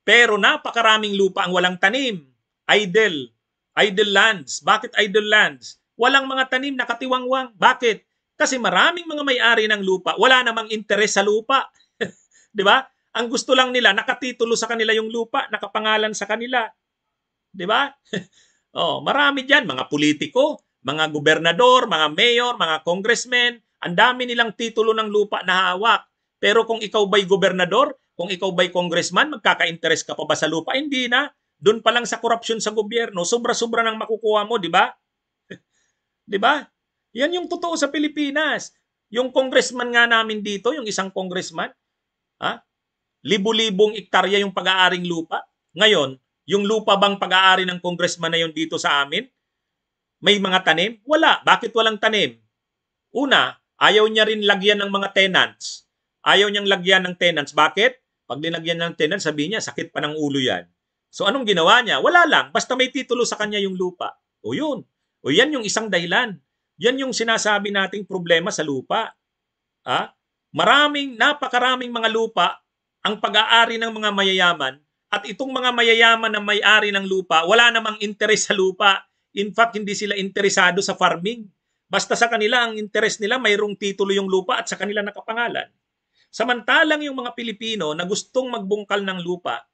pero napakaraming lupa ang walang tanim. Idle. Idle lands. Bakit idle lands? Walang mga tanim, nakatiwangwang. Bakit? Kasi maraming mga may-ari ng lupa, wala namang interes sa lupa. 'Di ba? Ang gusto lang nila, nakatitulo sa kanila yung lupa, nakapangalan sa kanila. 'Di ba? oh, marami diyan mga politiko, mga gobernador, mga mayor, mga congressmen, ang dami nilang titulo ng lupa na hawak. Pero kung ikaw ba'y gobernador, kung ikaw ba'y congressman, magkaka-interest ka pa ba sa lupa? Hindi na. Doon pa lang sa korupsyon sa gobyerno, sobra-sobra nang makukuha mo, di ba? di ba? Yan yung totoo sa Pilipinas. Yung congressman nga namin dito, yung isang congressman, ha? libu-libong iktarya yung pag-aaring lupa. Ngayon, yung lupa bang pag-aari ng congressman na yon dito sa amin? May mga tanim? Wala. Bakit walang tanim? Una, Ayaw niya rin lagyan ng mga tenants. Ayaw niyang lagyan ng tenants. Bakit? Pag dinagyan ng tenants, sabi niya, sakit pa ng ulo yan. So anong ginawa niya? Wala lang. Basta may titulo sa kanya yung lupa. O yun. O yan yung isang dahilan. Yan yung sinasabi nating problema sa lupa. Ah? Maraming, napakaraming mga lupa ang pag-aari ng mga mayayaman at itong mga mayayaman na may-ari ng lupa, wala namang interes sa lupa. In fact, hindi sila interesado sa farming. Basta sa kanila ang interes nila mayroong titulo yung lupa at sa kanila nakapangalan. Samantalang yung mga Pilipino na gustong magbungkal ng lupa,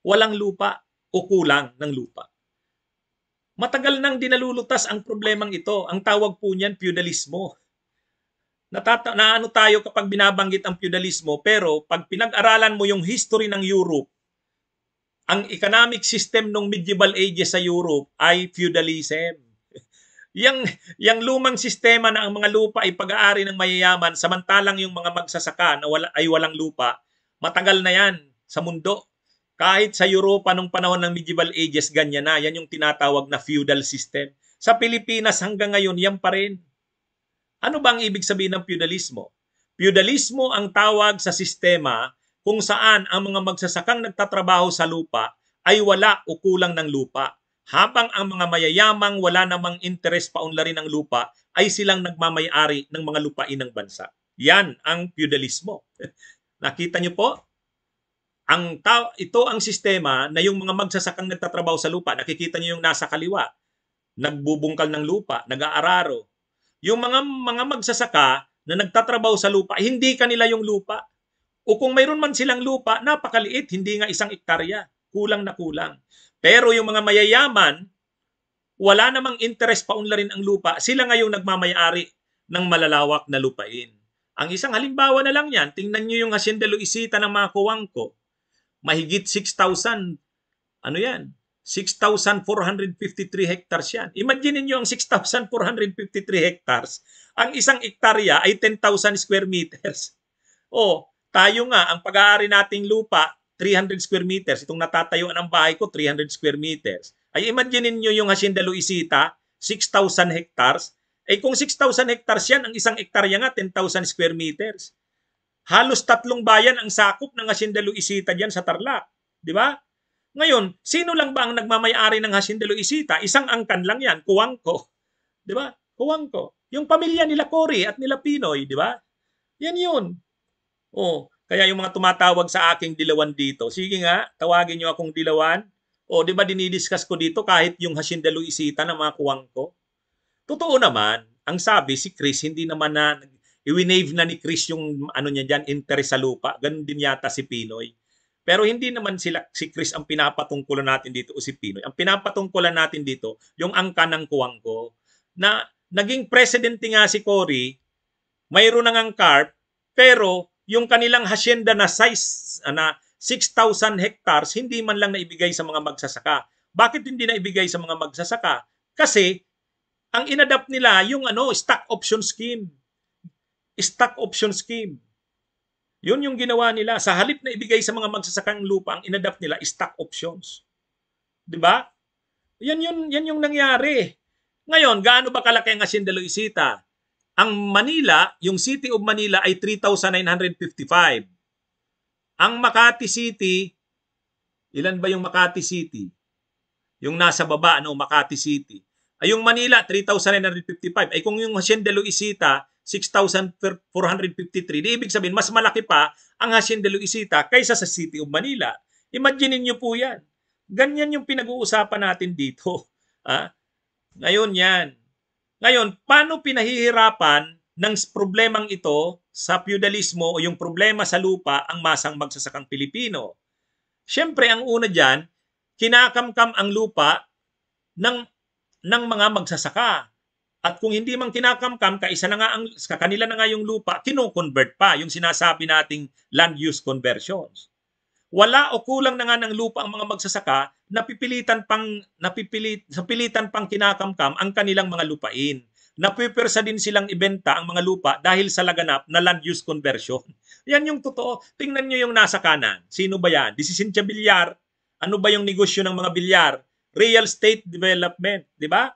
walang lupa o kulang ng lupa. Matagal nang dinalulutas ang problemang ito. Ang tawag po niyan, feudalismo. Natata- naano tayo kapag binabanggit ang feudalismo, pero pag pinag-aralan mo yung history ng Europe, ang economic system ng medieval ages sa Europe ay feudalism yang yang lumang sistema na ang mga lupa ay pag-aari ng mayayaman samantalang yung mga magsasaka na wala, ay walang lupa, matagal na yan sa mundo. Kahit sa Europa nung panahon ng medieval ages, ganyan na. Yan yung tinatawag na feudal system. Sa Pilipinas hanggang ngayon, yan pa rin. Ano bang ibig sabihin ng feudalismo? Feudalismo ang tawag sa sistema kung saan ang mga magsasakang nagtatrabaho sa lupa ay wala o kulang ng lupa. Habang ang mga mayayamang wala namang interes paunlarin ang lupa, ay silang nagmamayari ng mga lupain ng bansa. Yan ang feudalismo. Nakita niyo po? Ang ta- ito ang sistema na yung mga magsasakang nagtatrabaho sa lupa, nakikita niyo yung nasa kaliwa, nagbubungkal ng lupa, nag-aararo. Yung mga mga magsasaka na nagtatrabaho sa lupa, hindi kanila yung lupa. O kung mayroon man silang lupa, napakaliit, hindi nga isang ektarya kulang na kulang. Pero yung mga mayayaman, wala namang interest paunlarin ang lupa, sila ngayong nagmamayari ng malalawak na lupain. Ang isang halimbawa na lang yan, tingnan nyo yung Hacienda Luisita ng mga kuwangko. Mahigit 6,000, ano yan? 6,453 hectares yan. Imagine niyo ang 6,453 hectares. Ang isang ektarya ay 10,000 square meters. O, oh, tayo nga, ang pag-aari nating lupa, 300 square meters. Itong natatayo ng bahay ko, 300 square meters. Ay imagine niyo yung Hacienda Luisita, 6,000 hectares. Eh kung 6,000 hectares yan, ang isang hektarya nga, 10,000 square meters. Halos tatlong bayan ang sakop ng Hacienda Luisita diyan sa Tarlac. Di ba? Ngayon, sino lang ba ang nagmamayari ng Hacienda Luisita? Isang angkan lang yan, kuwangko. Di ba? Kuwangko. Yung pamilya nila Cory at nila Pinoy, di ba? Yan yun. Oh, kaya yung mga tumatawag sa aking dilawan dito, sige nga, tawagin nyo akong dilawan. O di ba dinidiscuss ko dito kahit yung Hacienda Luisita ng mga kuwang ko? Totoo naman, ang sabi si Chris, hindi naman na, iwinave na ni Chris yung ano niya dyan, interest sa lupa. Ganun din yata si Pinoy. Pero hindi naman sila, si Chris ang pinapatungkulan natin dito o si Pinoy. Ang pinapatungkulan natin dito, yung angka ng kuwang ko, na naging presidente nga si Cory, mayroon na ngang CARP, pero yung kanilang hacienda na size na 6,000 hectares hindi man lang naibigay sa mga magsasaka. Bakit hindi naibigay sa mga magsasaka? Kasi ang inadapt nila yung ano stock option scheme. Stock option scheme. Yun yung ginawa nila. Sa halip na ibigay sa mga magsasakang lupa, ang inadapt nila stock options. 'Di ba? Yan yun yan yung nangyari. Ngayon, gaano ba kalaki ang Hacienda Luisita? Ang Manila, yung City of Manila ay 3,955. Ang Makati City, ilan ba yung Makati City? Yung nasa baba, no, Makati City. Ay yung Manila, 3,955. Ay kung yung Hacienda Luisita, 6,453. Di ibig sabihin, mas malaki pa ang Hacienda Luisita kaysa sa City of Manila. Imagine niyo po yan. Ganyan yung pinag-uusapan natin dito. Ha? Ah, ngayon yan, ngayon, paano pinahihirapan ng problemang ito sa feudalismo o yung problema sa lupa ang masang magsasakang Pilipino? Siyempre, ang una dyan, kinakamkam ang lupa ng, ng mga magsasaka. At kung hindi man kinakamkam, kaisa na nga ang, kanila na nga yung lupa, kinoconvert pa yung sinasabi nating land use conversions wala o kulang na nga ng lupa ang mga magsasaka, napipilitan pang napipilit sa pilitan pang kinakamkam ang kanilang mga lupain. Napipersa din silang ibenta ang mga lupa dahil sa laganap na land use conversion. Yan yung totoo. Tingnan nyo yung nasa kanan. Sino ba yan? This is Cynthia Bilyar. Ano ba yung negosyo ng mga Bilyar? Real estate development, di ba?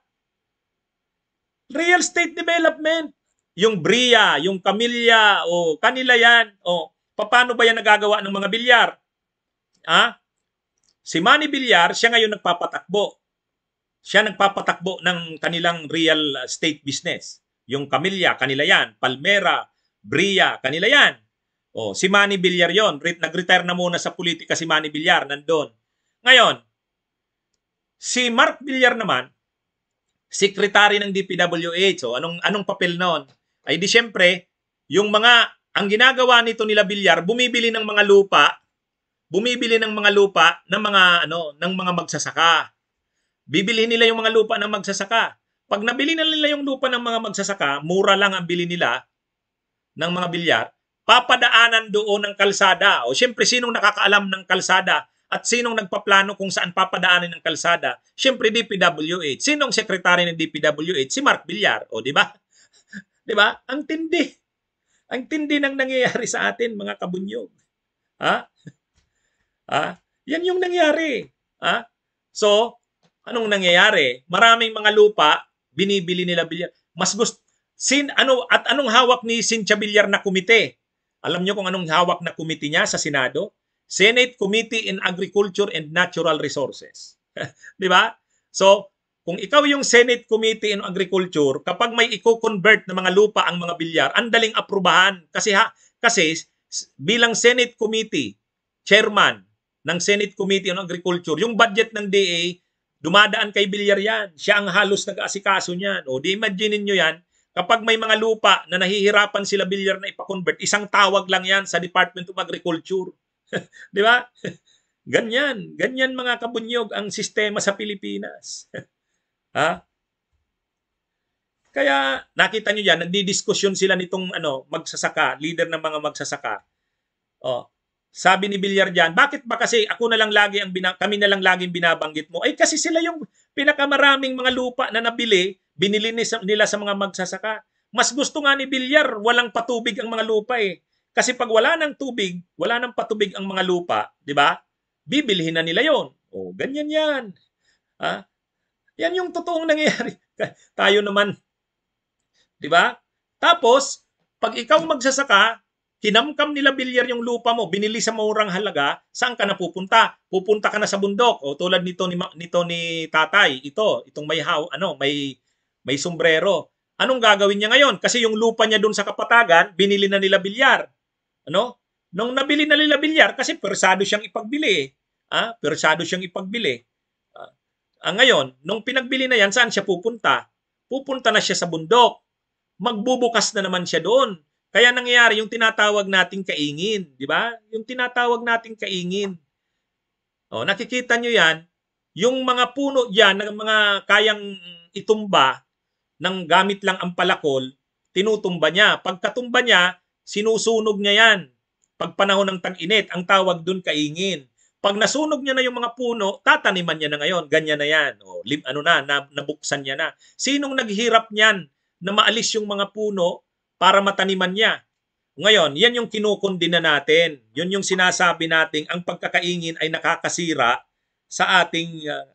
Real estate development. Yung Bria, yung Camilla, o kanila yan. O, paano ba yan nagagawa ng mga Bilyar? ah, si Manny Villar, siya ngayon nagpapatakbo. Siya nagpapatakbo ng kanilang real estate business. Yung Camellia, kanila yan. Palmera, Bria, kanila yan. O, si Manny Villar yon. Nag-retire na muna sa politika si Manny Villar, nandun. Ngayon, si Mark Villar naman, sekretary ng DPWH. So, anong, anong papel noon? Ay di siyempre, yung mga, ang ginagawa nito nila Villar, bumibili ng mga lupa bumibili ng mga lupa ng mga ano ng mga magsasaka. Bibili nila yung mga lupa ng magsasaka. Pag nabili na nila yung lupa ng mga magsasaka, mura lang ang bili nila ng mga bilyar, papadaanan doon ng kalsada. O siyempre, sinong nakakaalam ng kalsada at sinong nagpaplano kung saan papadaanin ng kalsada? Siyempre, DPWH. Sinong sekretary ng DPWH? Si Mark Villar. O, di ba? di ba? Ang tindi. Ang tindi ng nangyayari sa atin, mga kabunyog. Ha? Ah, yan yung nangyari. Ah? So, anong nangyayari? Maraming mga lupa binibili nila bilyar. Mas gusto sin ano at anong hawak ni Cynthia Bilyar na komite? Alam niyo kung anong hawak na komite niya sa Senado? Senate Committee in Agriculture and Natural Resources. 'Di ba? So, kung ikaw yung Senate Committee in Agriculture, kapag may i-convert ng mga lupa ang mga bilyar, ang daling aprubahan kasi ha, kasi bilang Senate Committee chairman ng Senate Committee on Agriculture, yung budget ng DA, dumadaan kay Bilyar yan. Siya ang halos nag-asikaso niyan. O di imagine niyo yan, kapag may mga lupa na nahihirapan sila Bilyar na ipakonvert, isang tawag lang yan sa Department of Agriculture. di ba? ganyan, ganyan mga kabunyog ang sistema sa Pilipinas. ha? Kaya nakita nyo yan, nagdidiskusyon sila nitong ano, magsasaka, leader ng mga magsasaka. Oh, sabi ni Villarjan, bakit ba kasi ako na lang lagi ang bina- kami na lang laging binabanggit mo? Ay eh, kasi sila yung pinakamaraming mga lupa na nabili, binili nila sa mga magsasaka. Mas gusto nga ni Bilyar, walang patubig ang mga lupa eh. Kasi pag wala ng tubig, wala ng patubig ang mga lupa, di ba? Bibilhin na nila yon. O, oh, ganyan yan. Ha? Yan yung totoong nangyayari. Tayo naman. Di ba? Tapos, pag ikaw magsasaka, Kinamkam nila bilyar yung lupa mo, binili sa murang halaga, saan ka na pupunta? Pupunta ka na sa bundok. O tulad nito ni nito ni tatay, ito, itong may how, ano, may may sombrero. Anong gagawin niya ngayon? Kasi yung lupa niya doon sa Kapatagan, binili na nila bilyar. Ano? Nung nabili na nila bilyar, kasi persado siyang ipagbili. Ah, persado siyang ipagbili. Ah, ah, ngayon, nung pinagbili na yan, saan siya pupunta? Pupunta na siya sa bundok. Magbubukas na naman siya doon. Kaya nangyayari yung tinatawag nating kaingin, di ba? Yung tinatawag nating kaingin. O, oh, nakikita nyo yan, yung mga puno diyan ng mga kayang itumba ng gamit lang ang palakol, tinutumba niya. Pagkatumba niya, sinusunog niya yan. Pag panahon ng tag-init, ang tawag dun kaingin. Pag nasunog niya na yung mga puno, tataniman niya na ngayon. Ganyan na yan. O, oh, lim, ano na, nabuksan niya na. Sinong naghirap niyan na maalis yung mga puno para mataniman niya. Ngayon, yan yung kinukundina natin. Yun yung sinasabi nating ang pagkakaingin ay nakakasira sa ating uh,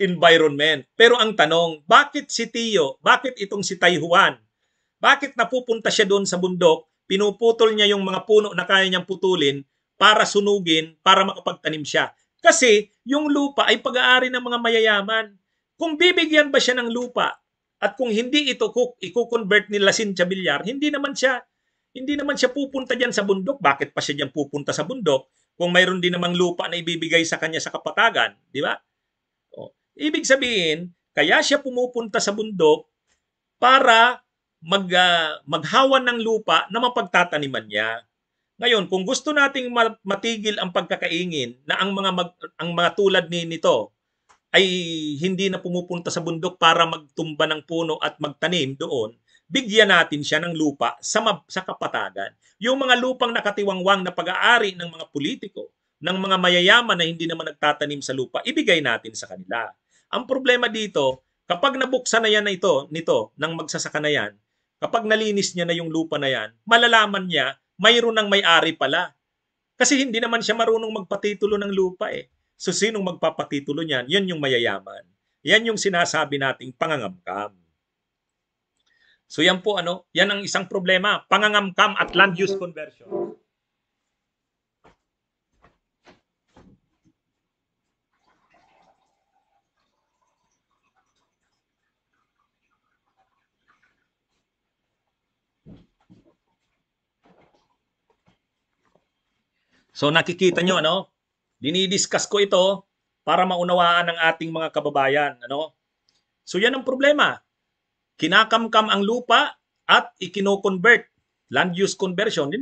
environment. Pero ang tanong, bakit si Tio, bakit itong si Taihuan, bakit napupunta siya doon sa bundok, pinuputol niya yung mga puno na kaya niyang putulin para sunugin, para makapagtanim siya. Kasi yung lupa ay pag-aari ng mga mayayaman. Kung bibigyan ba siya ng lupa at kung hindi ito i-convert ni Lasin sa hindi naman siya hindi naman siya pupunta diyan sa bundok. Bakit pa siya diyan pupunta sa bundok kung mayroon din namang lupa na ibibigay sa kanya sa kapatagan, di ba? O, ibig sabihin, kaya siya pumupunta sa bundok para mag uh, ah, maghawan ng lupa na mapagtataniman niya. Ngayon, kung gusto nating matigil ang pagkakaingin na ang mga mag, ang mga tulad ni nito ay hindi na pumupunta sa bundok para magtumba ng puno at magtanim doon, bigyan natin siya ng lupa sa, mab- sa kapatagan. Yung mga lupang nakatiwangwang na pag-aari ng mga politiko, ng mga mayayaman na hindi naman nagtatanim sa lupa, ibigay natin sa kanila. Ang problema dito, kapag nabuksan na yan na ito, nito, ng magsasaka na yan, kapag nalinis niya na yung lupa na yan, malalaman niya, mayroon ng may-ari pala. Kasi hindi naman siya marunong magpatitulo ng lupa eh. So sinong magpapatitulo niyan? Yan yung mayayaman. Yan yung sinasabi nating pangangamkam. So yan po ano, yan ang isang problema, pangangamkam at land use conversion. So nakikita nyo ano, Dinidiscuss ko ito para maunawaan ng ating mga kababayan. Ano? So yan ang problema. Kinakamkam ang lupa at ikinoconvert. Land use conversion, di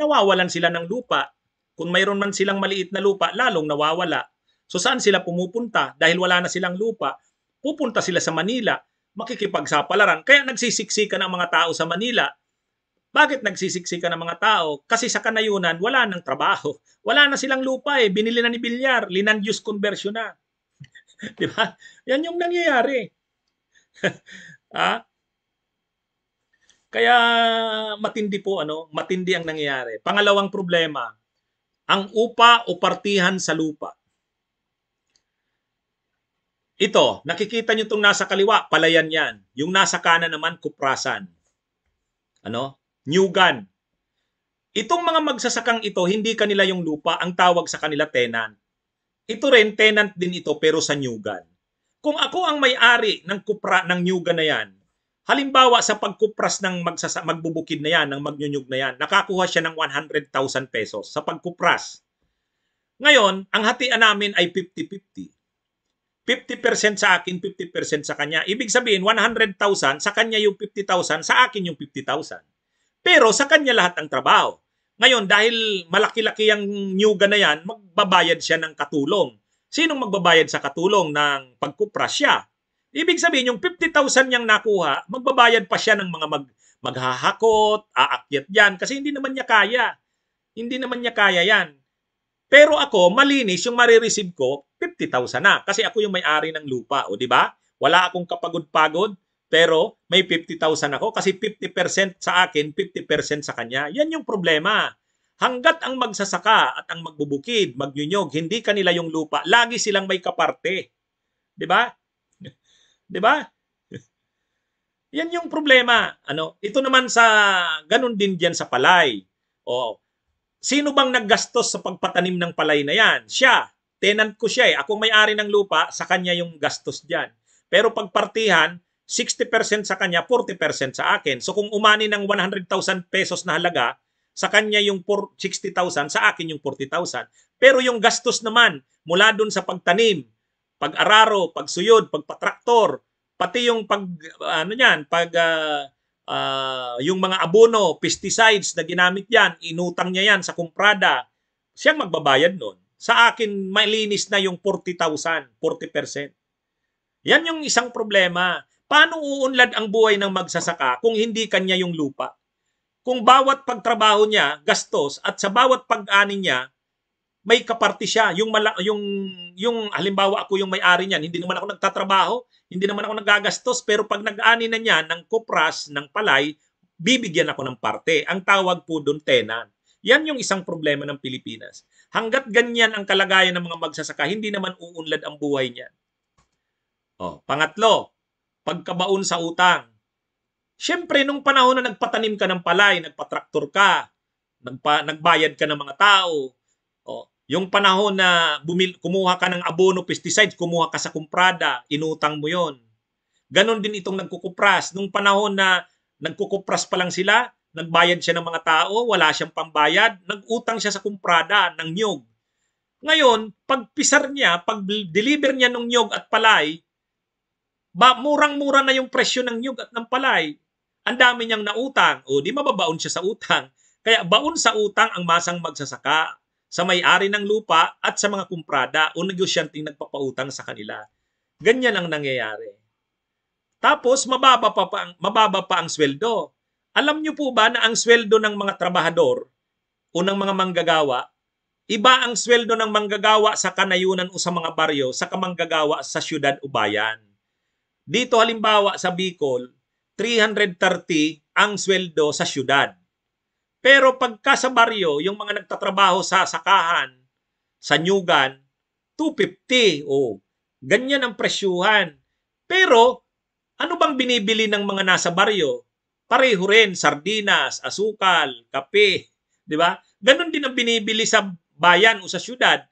sila ng lupa. Kung mayroon man silang maliit na lupa, lalong nawawala. So saan sila pumupunta? Dahil wala na silang lupa, pupunta sila sa Manila, makikipagsapalaran. Kaya nagsisiksikan ang mga tao sa Manila bakit nagsisiksikan ng mga tao? Kasi sa kanayunan, wala nang trabaho. Wala na silang lupa eh. Binili na ni Bilyar. Linandius conversion na. Di ba? Yan yung nangyayari. ha? Ah? Kaya matindi po ano, matindi ang nangyayari. Pangalawang problema, ang upa o partihan sa lupa. Ito, nakikita nyo itong nasa kaliwa, palayan yan. Yung nasa kanan naman, kuprasan. Ano? New Gun. Itong mga magsasakang ito, hindi kanila yung lupa, ang tawag sa kanila tenant. Ito rin, tenant din ito pero sa New Gun. Kung ako ang may-ari ng kupra ng New Gun na yan, halimbawa sa pagkupras ng magsasa, magbubukid na yan, ng magnyunyug na yan, nakakuha siya ng 100,000 pesos sa pagkupras. Ngayon, ang hatian namin ay 50-50. 50% sa akin, 50% sa kanya. Ibig sabihin, 100,000, sa kanya yung 50,000, sa akin yung 50,000. Pero sa kanya lahat ang trabaho. Ngayon, dahil malaki-laki ang nyuga na yan, magbabayad siya ng katulong. Sinong magbabayad sa katulong ng pagkupra siya? Ibig sabihin, yung 50,000 niyang nakuha, magbabayad pa siya ng mga mag, maghahakot, aakyat yan, kasi hindi naman niya kaya. Hindi naman niya kaya yan. Pero ako, malinis yung marireceive ko, 50,000 na. Kasi ako yung may-ari ng lupa, o di ba? Wala akong kapagod-pagod pero may 50,000 ako kasi 50% sa akin, 50% sa kanya. Yan yung problema. Hanggat ang magsasaka at ang magbubukid, magnyunyog, hindi kanila yung lupa, lagi silang may kaparte. 'Di ba? 'Di ba? Yan yung problema. Ano, ito naman sa ganun din diyan sa palay. O sino bang naggastos sa pagpatanim ng palay na 'yan? Siya. Tenant ko siya eh. Ako may-ari ng lupa, sa kanya yung gastos diyan. Pero pagpartihan, 60% sa kanya, 40% sa akin. So kung umani ng 100,000 pesos na halaga, sa kanya yung 60,000, sa akin yung 40,000. Pero yung gastos naman, mula dun sa pagtanim, pag-araro, pagsuyod, pagpatraktor, pati yung pag ano niyan, pag uh, uh, yung mga abono, pesticides na ginamit yan, inutang niya yan sa kumprada, siyang magbabayad nun. Sa akin, malinis na yung 40,000, 40%. Yan yung isang problema. Paano uunlad ang buhay ng magsasaka kung hindi kanya yung lupa? Kung bawat pagtrabaho niya, gastos, at sa bawat pag-ani niya, may kaparti siya. Yung, mala, yung, yung halimbawa ako yung may-ari niyan, hindi naman ako nagtatrabaho, hindi naman ako nagagastos, pero pag nag-ani na niya ng kupras, ng palay, bibigyan ako ng parte. Ang tawag po doon tenant. Yan yung isang problema ng Pilipinas. Hanggat ganyan ang kalagayan ng mga magsasaka, hindi naman uunlad ang buhay niya. Oh, pangatlo, pagkabaon sa utang. Siyempre, nung panahon na nagpatanim ka ng palay, nagpatraktor ka, nagpa, nagbayad ka ng mga tao, o, yung panahon na bumil, kumuha ka ng abono, pesticide, kumuha ka sa kumprada, inutang mo yon. Ganon din itong nagkukupras. Nung panahon na nagkukupras pa lang sila, nagbayad siya ng mga tao, wala siyang pambayad, nagutang siya sa kumprada ng nyog. Ngayon, pagpisar niya, pag-deliver niya ng nyog at palay, ba, murang-mura na yung presyo ng nyug at ng palay. Ang dami niyang nautang. O, di mababaon siya sa utang. Kaya baon sa utang ang masang magsasaka sa may-ari ng lupa at sa mga kumprada o negosyanteng nagpapautang sa kanila. Ganyan ang nangyayari. Tapos, mababa pa, pa, ang, mababa pa ang sweldo. Alam niyo po ba na ang sweldo ng mga trabahador o ng mga manggagawa, iba ang sweldo ng manggagawa sa kanayunan o sa mga baryo sa kamanggagawa sa syudad o bayan. Dito halimbawa sa Bicol, 330 ang sweldo sa syudad. Pero pagka sa baryo, yung mga nagtatrabaho sa sakahan, sa nyugan, 250. O, oh, ganyan ang presyuhan. Pero, ano bang binibili ng mga nasa baryo? Pareho rin, sardinas, asukal, kape, di ba? Ganon din ang binibili sa bayan o sa syudad.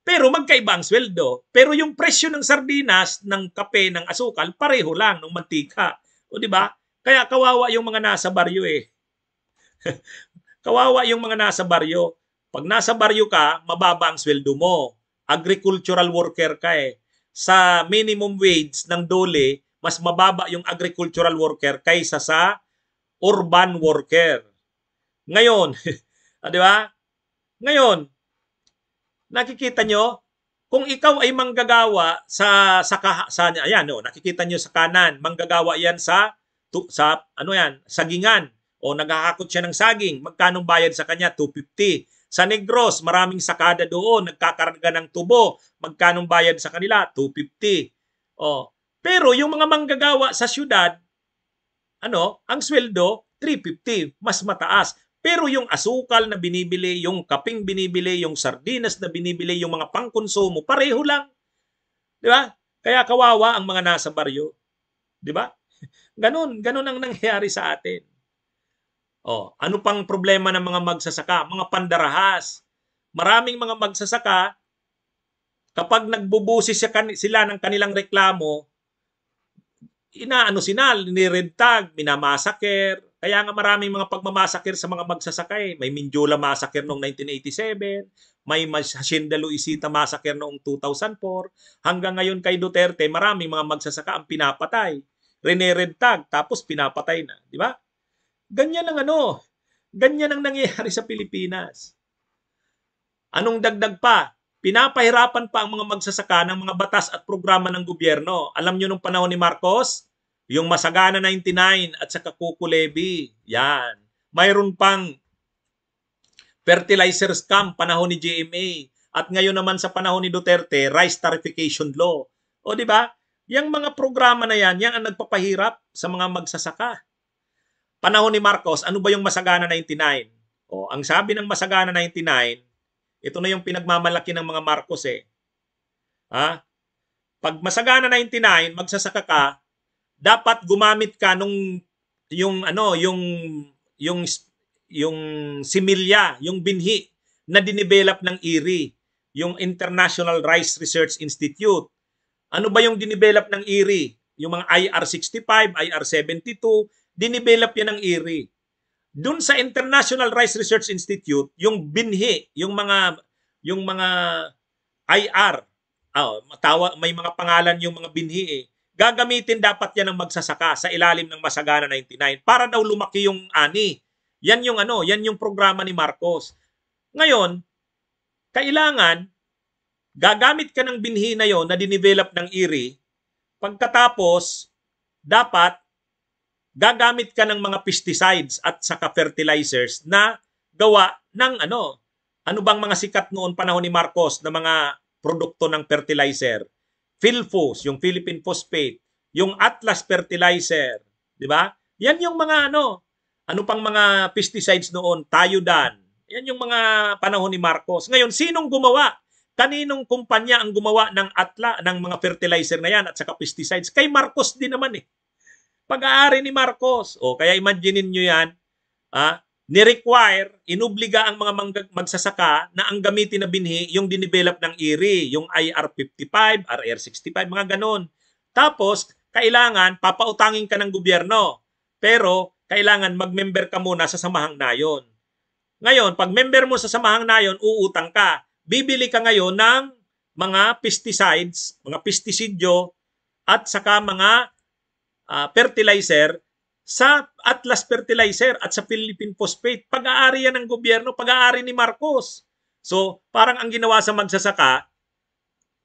Pero magkaiba ang sweldo. Pero yung presyo ng sardinas, ng kape, ng asukal, pareho lang ng mantika. O di ba? Kaya kawawa yung mga nasa baryo eh. kawawa yung mga nasa baryo. Pag nasa baryo ka, mababa ang sweldo mo. Agricultural worker ka eh. Sa minimum wage ng dole, mas mababa yung agricultural worker kaysa sa urban worker. Ngayon, di ba? Ngayon, nakikita nyo, kung ikaw ay manggagawa sa sa, sa ayan no, oh, nakikita niyo sa kanan, manggagawa 'yan sa to, sa ano 'yan, sagingan o naghahakot siya ng saging, magkano bayad sa kanya? 250. Sa Negros, maraming sakada doon, nagkakarga ng tubo, magkano bayad sa kanila? 250. Oh. Pero yung mga manggagawa sa siyudad, ano, ang sweldo 350, mas mataas. Pero yung asukal na binibili, yung kaping binibili, yung sardinas na binibili, yung mga pangkonsumo, pareho lang. Di ba? Kaya kawawa ang mga nasa baryo. Di ba? Ganon, ganon ang nangyayari sa atin. Oh, ano pang problema ng mga magsasaka? Mga pandarahas. Maraming mga magsasaka, kapag nagbubusi sila ng kanilang reklamo, inaano sinal, nirentag, minamasaker, kaya nga maraming mga pagmamasakir sa mga magsasakay. May Minjula massacre noong 1987, may Hacienda Luisita massacre noong 2004. Hanggang ngayon kay Duterte, maraming mga magsasaka ang pinapatay. Renere tag, tapos pinapatay na. Di ba? Ganyan ang ano. Ganyan ang nangyayari sa Pilipinas. Anong dagdag pa? Pinapahirapan pa ang mga magsasaka ng mga batas at programa ng gobyerno. Alam nyo nung panahon ni Marcos, yung Masagana 99 at saka Kukulebi. Yan. Mayroon pang fertilizer scam panahon ni GMA. At ngayon naman sa panahon ni Duterte, rice tarification law. O di ba? Yang mga programa na yan, yan ang nagpapahirap sa mga magsasaka. Panahon ni Marcos, ano ba yung Masagana 99? O, ang sabi ng Masagana 99, ito na yung pinagmamalaki ng mga Marcos eh. Ha? Pag Masagana 99, magsasaka ka, dapat gumamit ka nung yung ano, yung yung yung similya, yung binhi na dinevelop ng IRI, e yung International Rice Research Institute. Ano ba yung dinevelop ng IRI? E yung mga IR65, IR72, dinevelop yan ng IRI. E Doon sa International Rice Research Institute, yung binhi, yung mga yung mga IR, oh, ah, tawa, may mga pangalan yung mga binhi eh gagamitin dapat yan ng magsasaka sa ilalim ng Masagana 99 para daw lumaki yung ani. Yan yung ano, yan yung programa ni Marcos. Ngayon, kailangan gagamit ka ng binhi na yon na dinevelop ng IRI. Pagkatapos, dapat gagamit ka ng mga pesticides at saka fertilizers na gawa ng ano, ano bang mga sikat noon panahon ni Marcos na mga produkto ng fertilizer Philphos, yung Philippine Phosphate, yung Atlas Fertilizer, di ba? Yan yung mga ano, ano pang mga pesticides noon, Tayudan. Yan yung mga panahon ni Marcos. Ngayon, sinong gumawa? Kaninong kumpanya ang gumawa ng atla, ng mga fertilizer na yan at saka pesticides? Kay Marcos din naman eh. Pag-aari ni Marcos. O, kaya imaginein nyo yan, ah, ni-require, inobliga ang mga manggag- magsasaka na ang gamitin na binhi yung dinevelop ng IRI, yung IR55, RR65, mga ganon. Tapos, kailangan papautangin ka ng gobyerno. Pero, kailangan mag-member ka muna sa samahang nayon. Ngayon, pag member mo sa samahang nayon, uutang ka. Bibili ka ngayon ng mga pesticides, mga pestisidyo, at saka mga uh, fertilizer sa Atlas Fertilizer at sa Philippine Phosphate. Pag-aari yan ng gobyerno, pag-aari ni Marcos. So, parang ang ginawa sa magsasaka,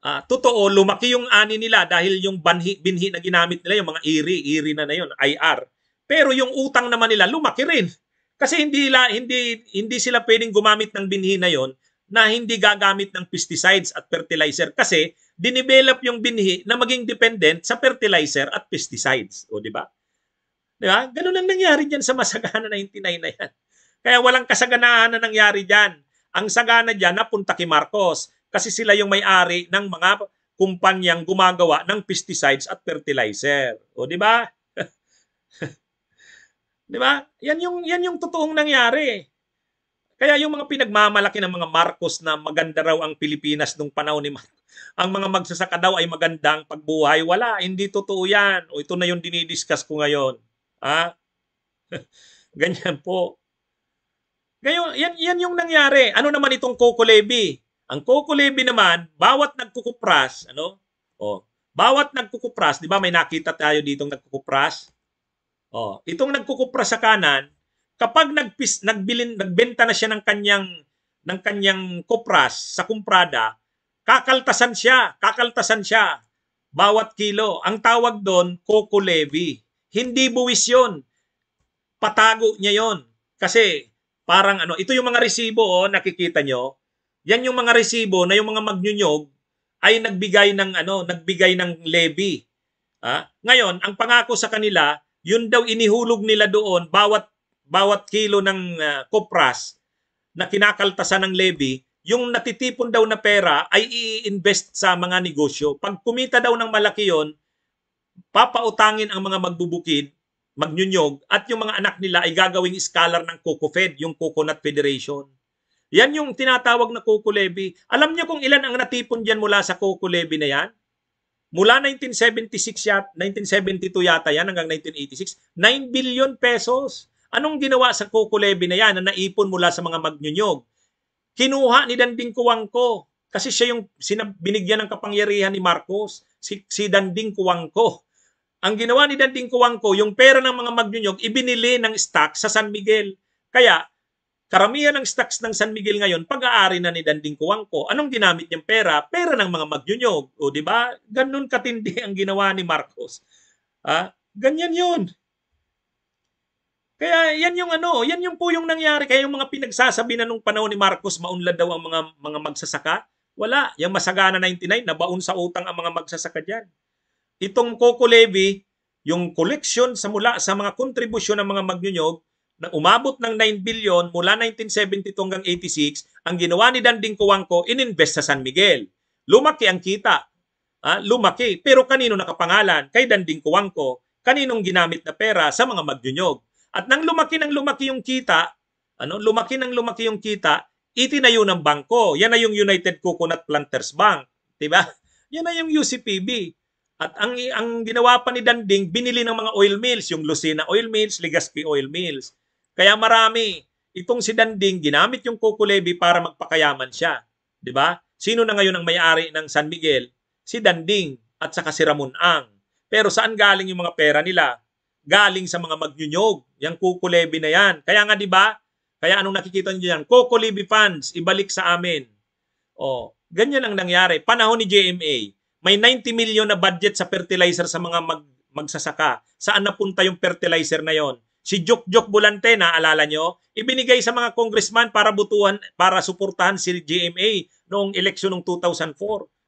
uh, totoo, lumaki yung ani nila dahil yung banhi, binhi na ginamit nila, yung mga iri, iri na na yun, IR. Pero yung utang naman nila, lumaki rin. Kasi hindi, la, hindi, hindi sila pwedeng gumamit ng binhi na yon na hindi gagamit ng pesticides at fertilizer kasi dinevelop yung binhi na maging dependent sa fertilizer at pesticides. O, di ba? Di ba? Ganun ang nangyari dyan sa Masagana 99 na yan. Kaya walang kasaganaan na nangyari dyan. Ang sagana dyan, napunta kay Marcos. Kasi sila yung may-ari ng mga kumpanyang gumagawa ng pesticides at fertilizer. O, di ba? di ba? Yan yung, yan yung totoong nangyari. Kaya yung mga pinagmamalaki ng mga Marcos na maganda raw ang Pilipinas nung panahon ni Marcos, ang mga magsasaka daw ay magandang pagbuhay, wala, hindi totoo yan. O ito na yung dinidiscuss ko ngayon. Ah, ganyan po. Ngayon, yan, yan yung nangyari. Ano naman itong Coco Levy? Ang Coco Levy naman, bawat nagkukupras, ano? Oh, bawat nagkukupras, di ba may nakita tayo dito nagkukupras? Oh, itong nagkukupras sa kanan, kapag nagpis, nagbilin, nagbenta na siya ng kanyang ng kanyang kupras sa kumprada, kakaltasan siya, kakaltasan siya bawat kilo. Ang tawag doon, Coco Levy. Hindi buwis yon. Patago niya yon. Kasi parang ano, ito yung mga resibo oh, nakikita nyo. Yan yung mga resibo na yung mga magnyunyog ay nagbigay ng ano, nagbigay ng levy. Ah? Ngayon, ang pangako sa kanila, yun daw inihulog nila doon bawat bawat kilo ng uh, ah, kopras na kinakaltasan ng levy, yung natitipon daw na pera ay i-invest sa mga negosyo. Pag kumita daw ng malaki yon, papautangin ang mga magbubukid, magnyunyog, at yung mga anak nila ay gagawing scholar ng Coco Fed, yung Coconut Federation. Yan yung tinatawag na Coco Levy. Alam niyo kung ilan ang natipon diyan mula sa Coco Levy na yan? Mula 1976 yat, 1972 yata yan hanggang 1986, 9 billion pesos. Anong ginawa sa Coco Levy na yan na naipon mula sa mga magnyunyog? Kinuha ni Danding Kuwangko kasi siya yung binigyan ng kapangyarihan ni Marcos, si, si Danding Kuwangko. Ang ginawa ni Danting Kuwangko, yung pera ng mga magnyunyog, ibinili ng stocks sa San Miguel. Kaya, karamihan ng stocks ng San Miguel ngayon, pag-aari na ni Danding Kuwangko. Anong ginamit niyang pera? Pera ng mga magnyunyog. O, di ba? Ganun katindi ang ginawa ni Marcos. Ha? Ah, ganyan yun. Kaya yan yung ano, yan yung po yung nangyari. Kaya yung mga pinagsasabi na nung panahon ni Marcos, maunlad daw ang mga, mga magsasaka. Wala. Yung masagana 99, nabaon sa utang ang mga magsasaka dyan itong Coco Levy, yung collection sa mula sa mga kontribusyon ng mga magnyunyog na umabot ng 9 billion mula 1972 hanggang 86, ang ginawa ni Danding Kuwangko, ininvest sa San Miguel. Lumaki ang kita. Ah, lumaki. Pero kanino nakapangalan? Kay Danding Kuwangko. Kaninong ginamit na pera sa mga magnyunyog. At nang lumaki ng lumaki yung kita, ano, lumaki ng lumaki yung kita, itinayo ng bangko. Yan na yung United Coconut Planters Bank. Diba? Yan na yung UCPB. At ang, ang ginawa pa ni Danding, binili ng mga oil mills, yung Lucina Oil Mills, Legaspi Oil Mills. Kaya marami. Itong si Danding, ginamit yung Coco Levy para magpakayaman siya. ba? Diba? Sino na ngayon ang may-ari ng San Miguel? Si Danding at saka si Ramon Ang. Pero saan galing yung mga pera nila? Galing sa mga magnyunyog. Yung Coco na yan. Kaya nga ba? Diba? Kaya anong nakikita niyo yan? Coco fans, ibalik sa amin. O, oh, ganyan ang nangyari. Panahon ni JMA may 90 million na budget sa fertilizer sa mga mag, magsasaka. Saan napunta yung fertilizer na yon? Si Jokjok Bulante, naalala nyo, ibinigay sa mga congressman para butuhan, para suportahan si GMA noong eleksyon ng 2004.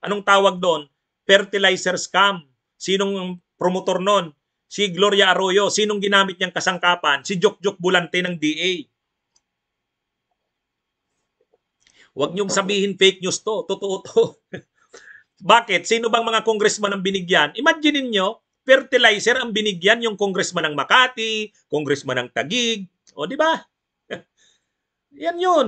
Anong tawag doon? Fertilizer scam. Sinong promotor noon? Si Gloria Arroyo. Sinong ginamit niyang kasangkapan? Si Jokjok Bulante ng DA. Huwag niyong sabihin fake news to. Totoo to. Bakit? Sino bang mga congressman ang binigyan? Imagine niyo, fertilizer ang binigyan yung congressman ng Makati, congressman ng Tagig, o di ba? Yan yun.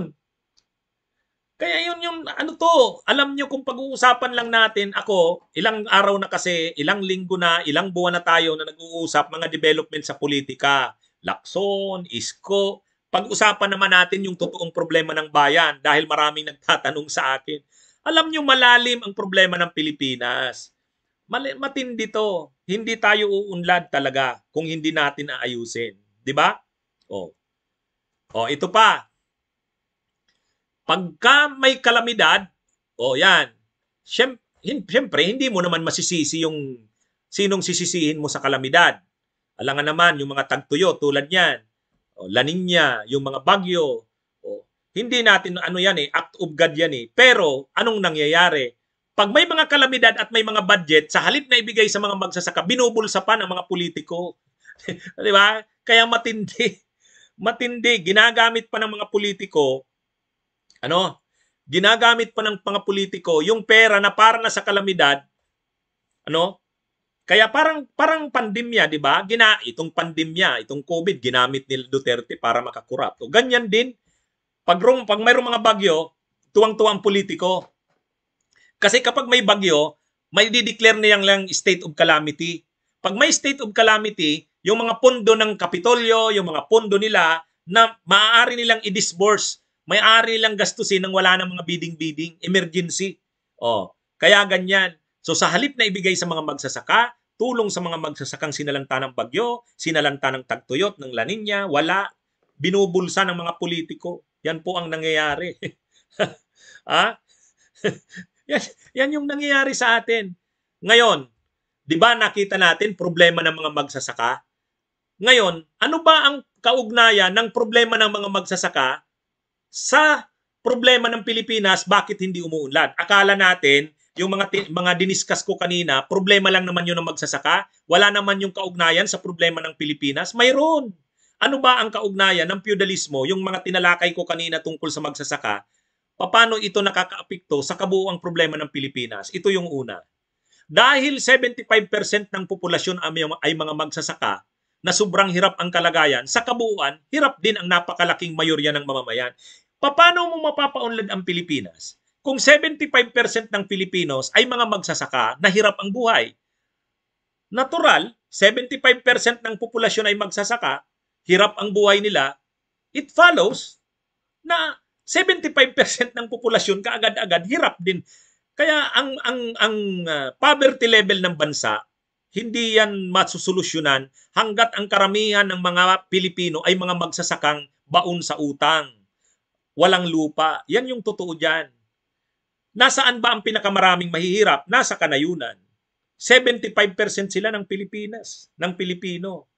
Kaya yun yung ano to, alam nyo kung pag-uusapan lang natin, ako, ilang araw na kasi, ilang linggo na, ilang buwan na tayo na nag-uusap mga development sa politika. Lakson, Isko, pag-usapan naman natin yung totoong problema ng bayan dahil maraming nagtatanong sa akin. Alam nyo, malalim ang problema ng Pilipinas. matindi to. Hindi tayo uunlad talaga kung hindi natin aayusin. Di ba? O. Oh. O, oh, ito pa. Pagka may kalamidad, o oh, yan, siyempre, hindi mo naman masisisi yung sinong sisisihin mo sa kalamidad. Alangan naman, yung mga tagtuyo tulad niyan, o La Nina, yung mga bagyo, hindi natin ano yan eh, act of God yan eh. Pero anong nangyayari? Pag may mga kalamidad at may mga budget, sa halip na ibigay sa mga magsasaka, binubulsa pa ng mga politiko. Di ba? Kaya matindi. Matindi. Ginagamit pa ng mga politiko, ano, ginagamit pa ng mga politiko yung pera na para na sa kalamidad, ano, kaya parang parang pandemya, 'di ba? Gina itong pandemya, itong COVID ginamit ni Duterte para makakurapto. Ganyan din pag, pag mayroong mga bagyo, tuwang-tuwang politiko. Kasi kapag may bagyo, may dideclare niyang lang state of calamity. Pag may state of calamity, yung mga pondo ng Kapitolyo, yung mga pondo nila, na maaari nilang i-disburse, maaari nilang gastusin nang wala ng mga bidding-bidding, emergency. Oh, kaya ganyan. So sa halip na ibigay sa mga magsasaka, tulong sa mga magsasakang sinalanta ng bagyo, sinalanta ng tagtuyot, ng laninya, wala, binubulsa ng mga politiko. Yan po ang nangyayari. ha? Ah? yan, yan yung nangyayari sa atin. Ngayon, 'di ba nakita natin problema ng mga magsasaka? Ngayon, ano ba ang kaugnayan ng problema ng mga magsasaka sa problema ng Pilipinas bakit hindi umuunlad? Akala natin yung mga mga diniskas ko kanina, problema lang naman yun ng magsasaka, wala naman yung kaugnayan sa problema ng Pilipinas. Mayroon. Ano ba ang kaugnayan ng feudalismo, yung mga tinalakay ko kanina tungkol sa magsasaka, paano ito nakakaapekto sa kabuuang problema ng Pilipinas? Ito yung una. Dahil 75% ng populasyon ay mga magsasaka na sobrang hirap ang kalagayan, sa kabuuan, hirap din ang napakalaking mayorya ng mamamayan. Paano mo mapapaunlad ang Pilipinas? Kung 75% ng Pilipinos ay mga magsasaka na hirap ang buhay, natural, 75% ng populasyon ay magsasaka, hirap ang buhay nila, it follows na 75% ng populasyon kaagad-agad hirap din. Kaya ang ang ang ah, poverty level ng bansa hindi yan masusolusyonan hanggat ang karamihan ng mga Pilipino ay mga magsasakang baon sa utang. Walang lupa. Yan yung totoo dyan. Nasaan ba ang pinakamaraming mahihirap? Nasa kanayunan. 75% sila ng Pilipinas, ng Pilipino.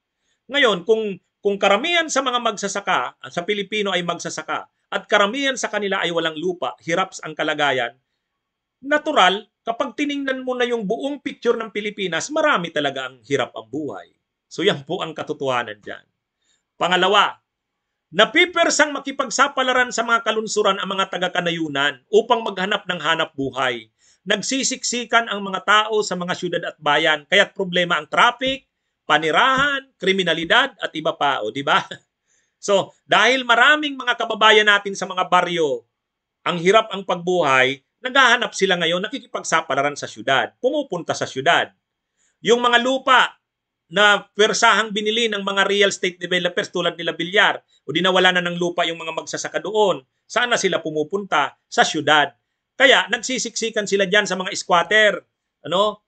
Ngayon, kung kung karamihan sa mga magsasaka, sa Pilipino ay magsasaka, at karamihan sa kanila ay walang lupa, hiraps ang kalagayan, natural, kapag tiningnan mo na yung buong picture ng Pilipinas, marami talaga ang hirap ang buhay. So yan po ang katotohanan dyan. Pangalawa, napipersang makipagsapalaran sa mga kalunsuran ang mga taga-kanayunan upang maghanap ng hanap buhay. Nagsisiksikan ang mga tao sa mga syudad at bayan, kaya't problema ang traffic, panirahan, kriminalidad at iba pa, o di ba? So, dahil maraming mga kababayan natin sa mga baryo, ang hirap ang pagbuhay, naghahanap sila ngayon, nakikipagsapalaran sa syudad, pumupunta sa syudad. Yung mga lupa na persahang binili ng mga real estate developers tulad nila Bilyar o dinawala na ng lupa yung mga magsasaka doon, sana sila pumupunta? Sa syudad. Kaya nagsisiksikan sila diyan sa mga squatter, ano?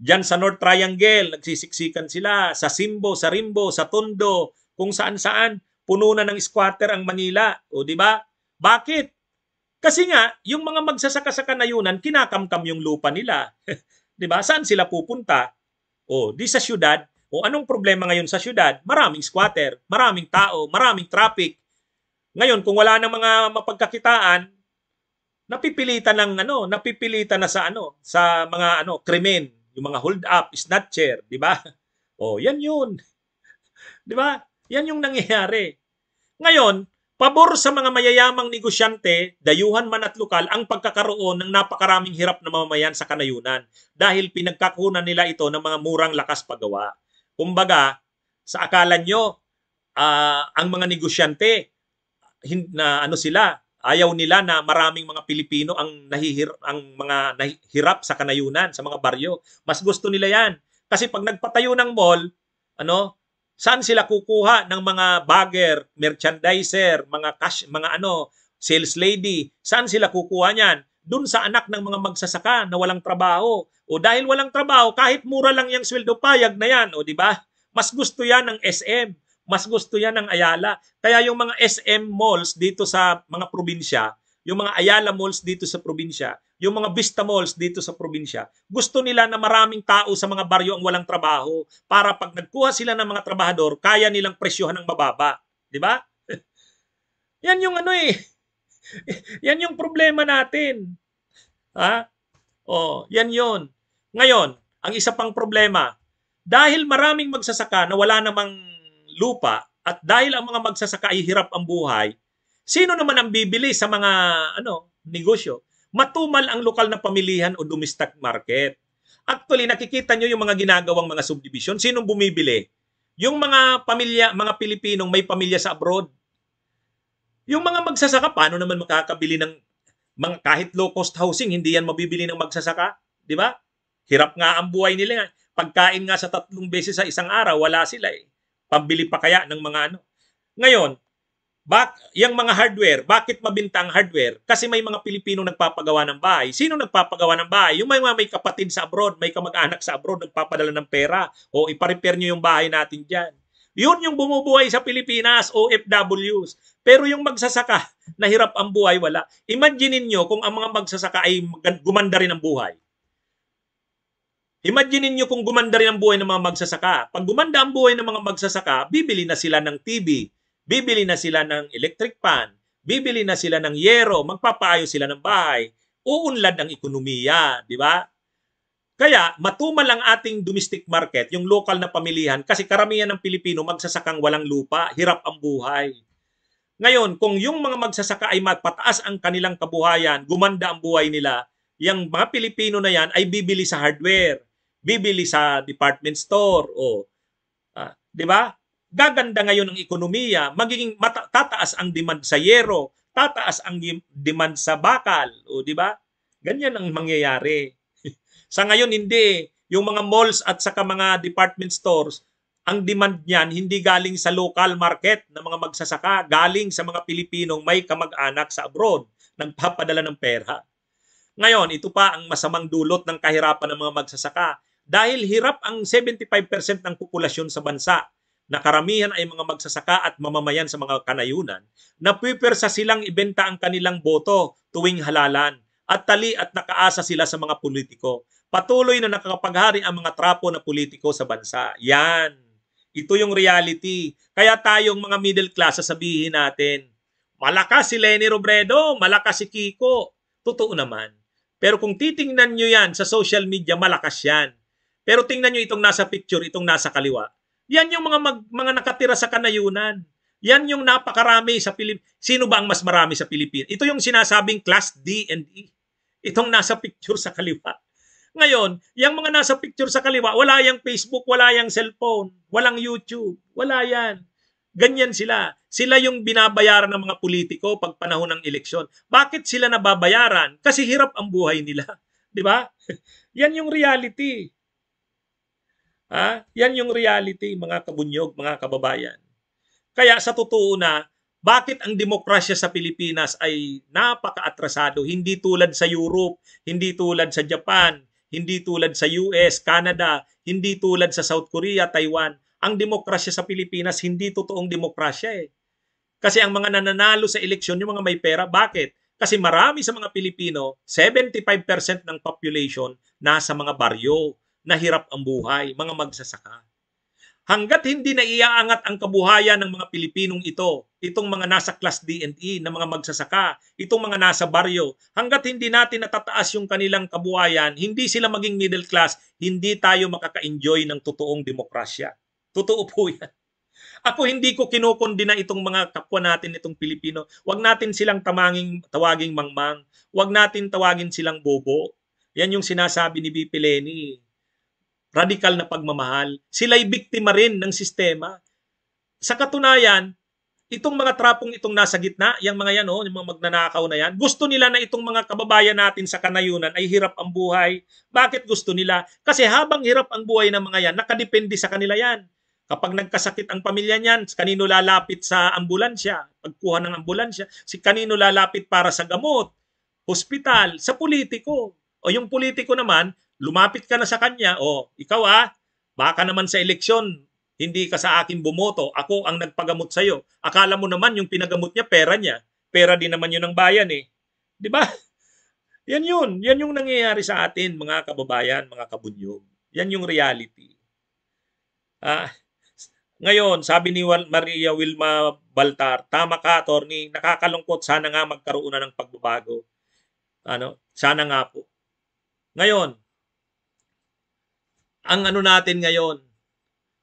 Diyan sa North Triangle, nagsisiksikan sila. Sa Simbo, sa Rimbo, sa Tondo, kung saan-saan. Puno na ng squatter ang Manila. O di ba? Bakit? Kasi nga, yung mga magsasaka sa kanayunan, kinakamkam yung lupa nila. di ba? Saan sila pupunta? O, di sa syudad. O anong problema ngayon sa syudad? Maraming squatter, maraming tao, maraming traffic. Ngayon, kung wala ng mga mapagkakitaan, napipilitan ng ano, napipilitan na sa ano, sa mga ano, krimen, yung mga hold up, is not snatcher, di ba? oh, yan yun. Di ba? Yan yung nangyayari. Ngayon, pabor sa mga mayayamang negosyante, dayuhan man at lokal, ang pagkakaroon ng napakaraming hirap na mamamayan sa kanayunan dahil pinagkakunan nila ito ng mga murang lakas pagawa. Kumbaga, sa akala nyo, uh, ang mga negosyante, hin, na ano sila, Ayaw nila na maraming mga Pilipino ang nahihir ang mga nahihirap sa kanayunan, sa mga baryo. Mas gusto nila 'yan. Kasi pag nagpatayo ng mall, ano, saan sila kukuha ng mga bagger, merchandiser, mga cash, mga ano, sales lady, saan sila kukuha niyan? Doon sa anak ng mga magsasaka na walang trabaho. O dahil walang trabaho, kahit mura lang yung sweldo payag na yan, o di ba? Mas gusto yan ng SM. Mas gusto yan ng Ayala. Kaya yung mga SM malls dito sa mga probinsya, yung mga Ayala malls dito sa probinsya, yung mga Vista malls dito sa probinsya, gusto nila na maraming tao sa mga baryo ang walang trabaho para pag nagkuha sila ng mga trabahador, kaya nilang presyohan ng mababa. Di ba? yan yung ano eh. yan yung problema natin. Ha? Oh, yan yon. Ngayon, ang isa pang problema, dahil maraming magsasaka na wala namang lupa at dahil ang mga magsasaka ay hirap ang buhay, sino naman ang bibili sa mga ano negosyo? Matumal ang lokal na pamilihan o domestic market. Actually, nakikita nyo yung mga ginagawang mga subdivision. Sinong bumibili? Yung mga pamilya, mga Pilipinong may pamilya sa abroad. Yung mga magsasaka, paano naman makakabili ng mga kahit low cost housing, hindi yan mabibili ng magsasaka? Di ba? Hirap nga ang buhay nila. Pagkain nga sa tatlong beses sa isang araw, wala sila eh. Pambili pa kaya ng mga ano. Ngayon, bak yung mga hardware, bakit ang hardware? Kasi may mga Pilipino nagpapagawa ng bahay. Sino nagpapagawa ng bahay? Yung may, may kapatid sa abroad, may kamag-anak sa abroad, nagpapadala ng pera. O iparepair nyo yung bahay natin dyan. Yun yung bumubuhay sa Pilipinas, OFWs. Pero yung magsasaka, nahirap ang buhay, wala. Imaginin nyo kung ang mga magsasaka ay gumanda rin ang buhay. Imagine niyo kung gumanda rin ang buhay ng mga magsasaka. Pag gumanda ang buhay ng mga magsasaka, bibili na sila ng TV, bibili na sila ng electric pan, bibili na sila ng yero, magpapayo sila ng bahay, uunlad ang ekonomiya, di ba? Kaya matumal ang ating domestic market, yung local na pamilihan, kasi karamihan ng Pilipino magsasakang walang lupa, hirap ang buhay. Ngayon, kung yung mga magsasaka ay mapataas ang kanilang kabuhayan, gumanda ang buhay nila, yung mga Pilipino na yan ay bibili sa hardware bibili sa department store o uh, 'di ba? Gaganda ngayon ang ekonomiya, magiging mata- tataas ang demand sa yero, tataas ang demand sa bakal, o 'di ba? Ganyan ang mangyayari. sa ngayon hindi yung mga malls at saka mga department stores, ang demand niyan hindi galing sa local market ng mga magsasaka, galing sa mga Pilipinong may kamag-anak sa abroad, nagpapadala ng pera. Ngayon, ito pa ang masamang dulot ng kahirapan ng mga magsasaka dahil hirap ang 75% ng populasyon sa bansa na karamihan ay mga magsasaka at mamamayan sa mga kanayunan, na napwipersa silang ibenta ang kanilang boto tuwing halalan at tali at nakaasa sila sa mga politiko. Patuloy na nakakapaghari ang mga trapo na politiko sa bansa. Yan. Ito yung reality. Kaya tayong mga middle class, sabihin natin, malakas si Lenny Robredo, malakas si Kiko. Totoo naman. Pero kung titingnan nyo yan sa social media, malakas yan. Pero tingnan nyo itong nasa picture, itong nasa kaliwa. Yan yung mga mag, mga nakatira sa kanayunan. Yan yung napakarami sa Pilip. Sino ba ang mas marami sa Pilipinas? Ito yung sinasabing class D and E. Itong nasa picture sa kaliwa. Ngayon, yung mga nasa picture sa kaliwa, wala yang Facebook, wala yang cellphone, walang YouTube, wala yan. Ganyan sila. Sila yung binabayaran ng mga politiko pag panahon ng eleksyon. Bakit sila nababayaran? Kasi hirap ang buhay nila. Di ba? yan yung reality. Ha? Yan yung reality, mga kabunyog, mga kababayan. Kaya sa totoo na, bakit ang demokrasya sa Pilipinas ay napaka-atrasado, hindi tulad sa Europe, hindi tulad sa Japan, hindi tulad sa US, Canada, hindi tulad sa South Korea, Taiwan. Ang demokrasya sa Pilipinas, hindi totoong demokrasya eh. Kasi ang mga nananalo sa eleksyon, yung mga may pera, bakit? Kasi marami sa mga Pilipino, 75% ng population nasa mga baryo, nahirap ang buhay, mga magsasaka. Hanggat hindi na ang kabuhayan ng mga Pilipinong ito, itong mga nasa class D and E na mga magsasaka, itong mga nasa baryo, hanggat hindi natin natataas yung kanilang kabuhayan, hindi sila maging middle class, hindi tayo makaka-enjoy ng totoong demokrasya. Totoo po yan. Ako hindi ko kinukundi na itong mga kapwa natin, itong Pilipino. Huwag natin silang tamanging, tawaging mangmang. Huwag natin tawagin silang bobo. Yan yung sinasabi ni Bipileni radikal na pagmamahal. Sila'y biktima rin ng sistema. Sa katunayan, itong mga trapong itong nasa gitna, yung mga yan, oh, yung mga magnanakaw na yan, gusto nila na itong mga kababayan natin sa kanayunan ay hirap ang buhay. Bakit gusto nila? Kasi habang hirap ang buhay ng mga yan, nakadepende sa kanila yan. Kapag nagkasakit ang pamilya niyan, kanino lalapit sa ambulansya, pagkuha ng ambulansya, si kanino lalapit para sa gamot, hospital, sa politiko. O yung politiko naman, lumapit ka na sa kanya, o oh, ikaw ah, baka naman sa eleksyon, hindi ka sa akin bumoto, ako ang nagpagamot sa'yo. Akala mo naman yung pinagamot niya, pera niya. Pera din naman yun ng bayan eh. Di ba? Yan yun. Yan yung nangyayari sa atin, mga kababayan, mga kabunyog. Yan yung reality. Ah, ngayon, sabi ni Maria Wilma Baltar, tama ka, attorney, nakakalungkot. Sana nga magkaroon na ng pagbabago. Ano? Sana nga po. Ngayon, ang ano natin ngayon,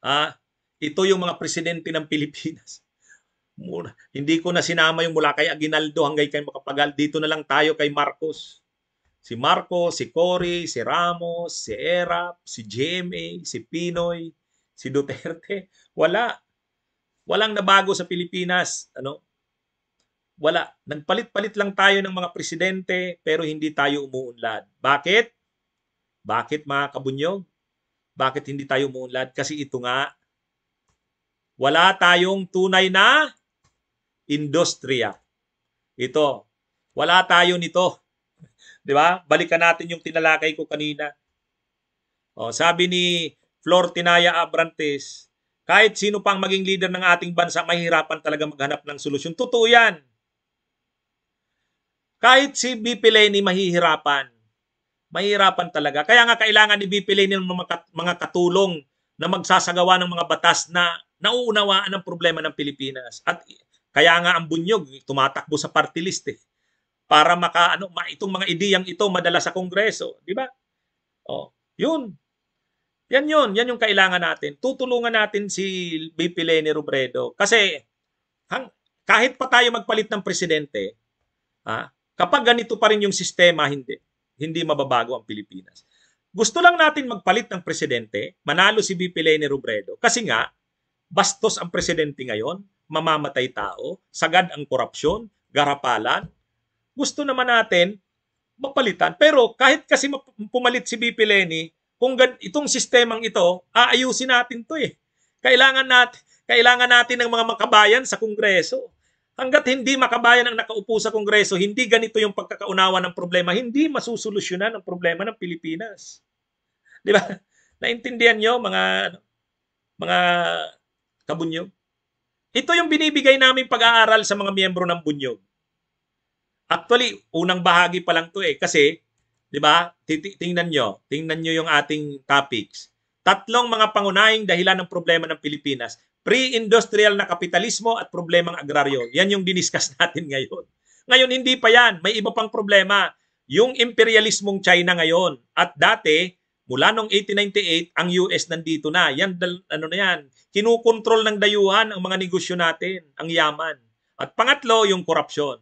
Ha? ito yung mga presidente ng Pilipinas. Mura. Hindi ko na sinama yung mula kay Aguinaldo hanggang kay Makapagal. Dito na lang tayo kay Marcos. Si Marcos, si Cory, si Ramos, si Erap, si GMA, si Pinoy, si Duterte. Wala. Walang nabago sa Pilipinas. Ano? Wala. Nagpalit-palit lang tayo ng mga presidente pero hindi tayo umuunlad. Bakit? Bakit mga kabunyog? Bakit hindi tayo muunlad? Kasi ito nga, wala tayong tunay na industriya. Ito, wala tayo nito. Di ba? Balikan natin yung tinalakay ko kanina. O, sabi ni Flor Tinaya Abrantes, kahit sino pang maging leader ng ating bansa, mahirapan talaga maghanap ng solusyon. Totoo yan. Kahit si BP Leni mahihirapan mahirapan talaga. Kaya nga kailangan ibipili ng mga, katulong na magsasagawa ng mga batas na nauunawaan ang problema ng Pilipinas. At kaya nga ang bunyog tumatakbo sa party list eh. Para maka ano, ma, itong mga ideyang ito madala sa kongreso, di ba? Oh, yun. Yan yun, yan yung kailangan natin. Tutulungan natin si BP Leni Robredo kasi hang, kahit pa tayo magpalit ng presidente, ha, ah, kapag ganito pa rin yung sistema, hindi hindi mababago ang Pilipinas. Gusto lang natin magpalit ng presidente, manalo si BP Leni Robredo, kasi nga, bastos ang presidente ngayon, mamamatay tao, sagad ang korupsyon, garapalan. Gusto naman natin mapalitan. Pero kahit kasi pumalit si BP Leni, kung itong sistemang ito, aayusin natin to eh. Kailangan natin, kailangan natin ng mga makabayan sa Kongreso. Hanggat hindi makabayan ang nakaupo sa Kongreso, hindi ganito yung pagkakaunawa ng problema, hindi masusolusyonan ang problema ng Pilipinas. Di ba? Naintindihan nyo mga ano, mga kabunyog? Ito yung binibigay namin pag-aaral sa mga miyembro ng bunyog. Actually, unang bahagi pa lang to eh. Kasi, di ba, tingnan nyo, tingnan nyo yung ating topics. Tatlong mga pangunahing dahilan ng problema ng Pilipinas. Pre-industrial na kapitalismo at problemang agraryo. Yan yung diniskas natin ngayon. Ngayon, hindi pa yan. May iba pang problema. Yung imperialismong China ngayon. At dati, mula noong 1898, ang US nandito na. Yan, ano na yan, kinukontrol ng dayuhan ang mga negosyo natin, ang yaman. At pangatlo, yung korupsyon.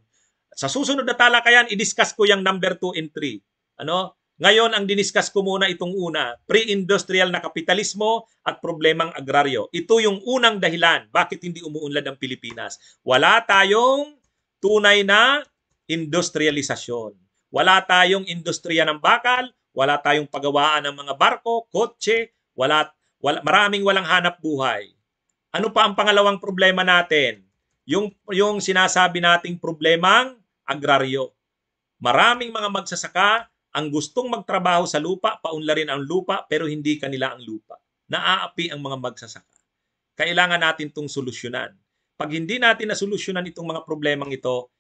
Sa susunod na talakayan, i-discuss ko yung number 2 and 3. Ano? Ngayon, ang diniskas ko muna itong una, pre-industrial na kapitalismo at problemang agraryo. Ito yung unang dahilan bakit hindi umuunlad ang Pilipinas. Wala tayong tunay na industrialisasyon. Wala tayong industriya ng bakal, wala tayong pagawaan ng mga barko, kotse, wala, wala maraming walang hanap buhay. Ano pa ang pangalawang problema natin? Yung yung sinasabi nating problemang agraryo. Maraming mga magsasaka ang gustong magtrabaho sa lupa, paunlarin ang lupa, pero hindi kanila ang lupa. Naaapi ang mga magsasaka. Kailangan natin itong solusyonan. Pag hindi natin nasolusyonan itong mga problemang ito,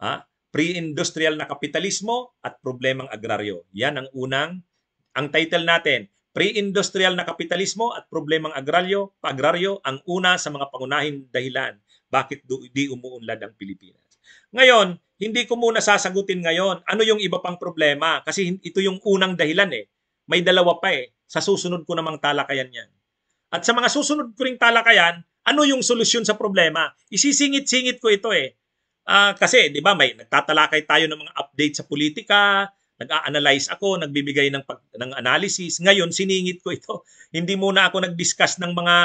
ha, ah, pre-industrial na kapitalismo at problemang agraryo. Yan ang unang, ang title natin, Pre-industrial na kapitalismo at problemang agraryo, agraryo ang una sa mga pangunahing dahilan bakit di umuunlad ang Pilipinas. Ngayon, hindi ko muna sasagutin ngayon ano yung iba pang problema kasi ito yung unang dahilan eh. May dalawa pa eh. Sa susunod ko namang talakayan yan. At sa mga susunod ko ring talakayan, ano yung solusyon sa problema? Isisingit-singit ko ito eh. Uh, kasi 'di ba may nagtatalakay tayo ng mga update sa politika, nag-a-analyze ako, nagbibigay ng pag, ng analysis. Ngayon siningit ko ito. Hindi muna ako nag-discuss ng mga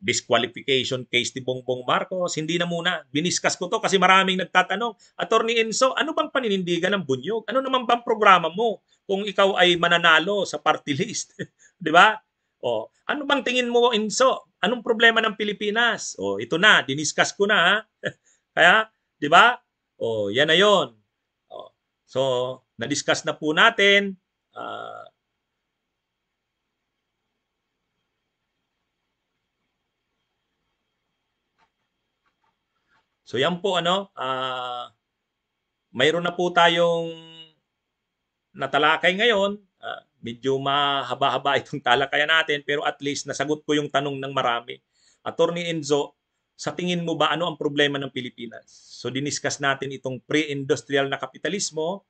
disqualification case ni Bongbong Marcos. Hindi na muna. Biniskas ko to kasi maraming nagtatanong. Attorney Enzo, ano bang paninindigan ng bunyog? Ano naman bang programa mo kung ikaw ay mananalo sa party list? 'Di ba? O, ano bang tingin mo, Enzo? Anong problema ng Pilipinas? O, ito na, diniskas ko na ha. Kaya, 'di ba? O, yan na 'yon. O, so, na-discuss na po natin. Uh, So yan po ano, uh, mayroon na po tayong natalakay ngayon. Uh, medyo mahaba-haba itong talakayan natin pero at least nasagot ko yung tanong ng marami. Attorney Enzo, sa tingin mo ba ano ang problema ng Pilipinas? So diniskas natin itong pre-industrial na kapitalismo,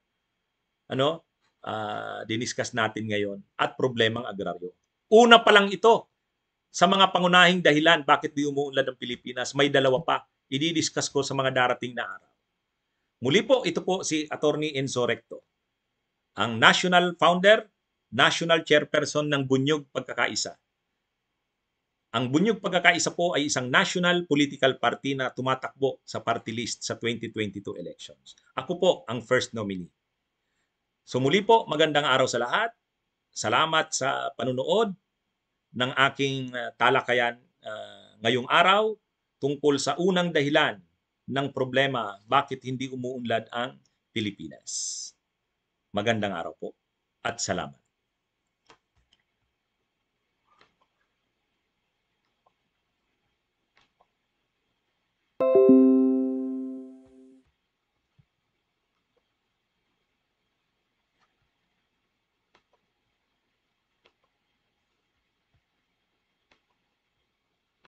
ano? Uh, diniscuss natin ngayon at problemang agraryo. Una pa lang ito sa mga pangunahing dahilan bakit di umuunlad ang Pilipinas, may dalawa pa i-discuss ko sa mga darating na araw. Muli po, ito po si Attorney Enzo Recto, ang national founder, national chairperson ng Bunyog Pagkakaisa. Ang Bunyog Pagkakaisa po ay isang national political party na tumatakbo sa party list sa 2022 elections. Ako po ang first nominee. So muli po, magandang araw sa lahat. Salamat sa panunood ng aking ah, talakayan uh, ngayong araw tungkol sa unang dahilan ng problema bakit hindi umuunlad ang Pilipinas. Magandang araw po at salamat.